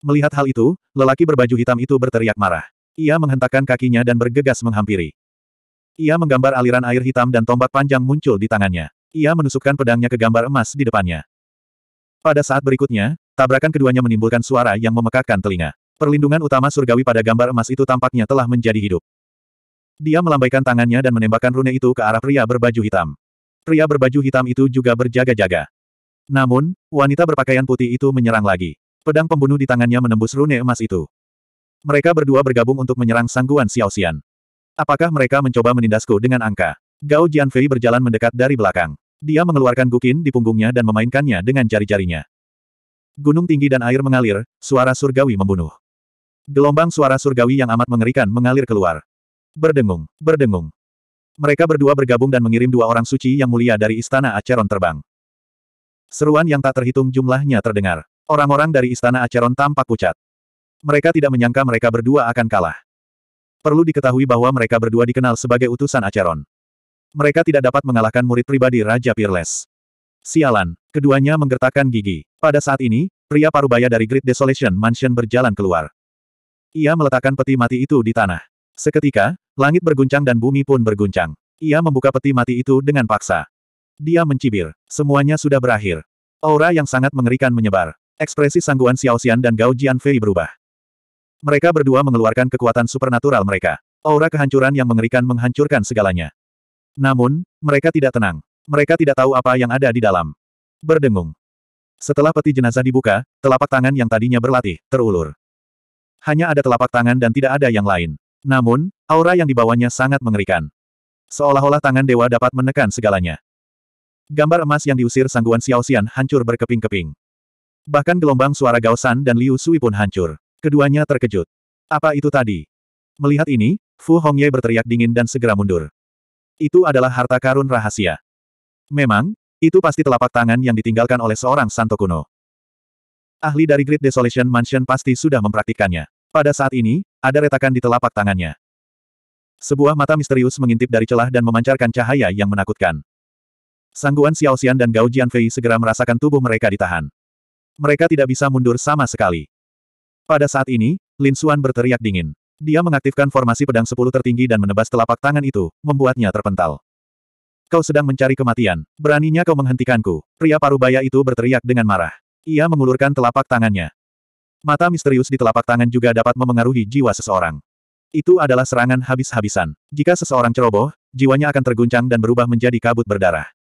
S1: Melihat hal itu, lelaki berbaju hitam itu berteriak marah. Ia menghentakkan kakinya dan bergegas menghampiri. Ia menggambar aliran air hitam dan tombak panjang muncul di tangannya. Ia menusukkan pedangnya ke gambar emas di depannya. Pada saat berikutnya, tabrakan keduanya menimbulkan suara yang memekakkan telinga. Perlindungan utama surgawi pada gambar emas itu tampaknya telah menjadi hidup. Dia melambaikan tangannya dan menembakkan rune itu ke arah pria berbaju hitam. Pria berbaju hitam itu juga berjaga-jaga. Namun, wanita berpakaian putih itu menyerang lagi. Pedang pembunuh di tangannya menembus rune emas itu. Mereka berdua bergabung untuk menyerang sangguan Xiao Xian. Apakah mereka mencoba menindasku dengan angka? Gao Jianfei berjalan mendekat dari belakang. Dia mengeluarkan gukin di punggungnya dan memainkannya dengan jari-jarinya. Gunung tinggi dan air mengalir, suara surgawi membunuh. Gelombang suara surgawi yang amat mengerikan mengalir keluar. Berdengung, berdengung. Mereka berdua bergabung dan mengirim dua orang suci yang mulia dari Istana Aceron terbang. Seruan yang tak terhitung jumlahnya terdengar. Orang-orang dari Istana Aceron tampak pucat. Mereka tidak menyangka mereka berdua akan kalah. Perlu diketahui bahwa mereka berdua dikenal sebagai utusan Aceron. Mereka tidak dapat mengalahkan murid pribadi Raja Peerless. Sialan, keduanya menggertakkan gigi. Pada saat ini, pria parubaya dari Great Desolation Mansion berjalan keluar. Ia meletakkan peti mati itu di tanah. Seketika, Langit berguncang dan bumi pun berguncang. Ia membuka peti mati itu dengan paksa. Dia mencibir. Semuanya sudah berakhir. Aura yang sangat mengerikan menyebar. Ekspresi sangguan Xian dan Gao Jianfei berubah. Mereka berdua mengeluarkan kekuatan supernatural mereka. Aura kehancuran yang mengerikan menghancurkan segalanya. Namun, mereka tidak tenang. Mereka tidak tahu apa yang ada di dalam. Berdengung. Setelah peti jenazah dibuka, telapak tangan yang tadinya berlatih, terulur. Hanya ada telapak tangan dan tidak ada yang lain. Namun, aura yang dibawanya sangat mengerikan. Seolah-olah tangan dewa dapat menekan segalanya. Gambar emas yang diusir sangguan Xiao Xian hancur berkeping-keping. Bahkan gelombang suara Gao dan Liu Sui pun hancur. Keduanya terkejut. Apa itu tadi? Melihat ini, Fu Hongye berteriak dingin dan segera mundur. Itu adalah harta karun rahasia. Memang, itu pasti telapak tangan yang ditinggalkan oleh seorang santo kuno. Ahli dari Great Desolation Mansion pasti sudah mempraktikkannya. Pada saat ini, ada retakan di telapak tangannya. Sebuah mata misterius mengintip dari celah dan memancarkan cahaya yang menakutkan. Sangguan Xiao Xian dan Gao Jianfei segera merasakan tubuh mereka ditahan. Mereka tidak bisa mundur sama sekali. Pada saat ini, Lin Xuan berteriak dingin. Dia mengaktifkan formasi pedang sepuluh tertinggi dan menebas telapak tangan itu, membuatnya terpental. Kau sedang mencari kematian. Beraninya kau menghentikanku. Pria parubaya itu berteriak dengan marah. Ia mengulurkan telapak tangannya. Mata misterius di telapak tangan juga dapat memengaruhi jiwa seseorang. Itu adalah serangan habis-habisan. Jika seseorang ceroboh, jiwanya akan terguncang dan berubah menjadi kabut berdarah.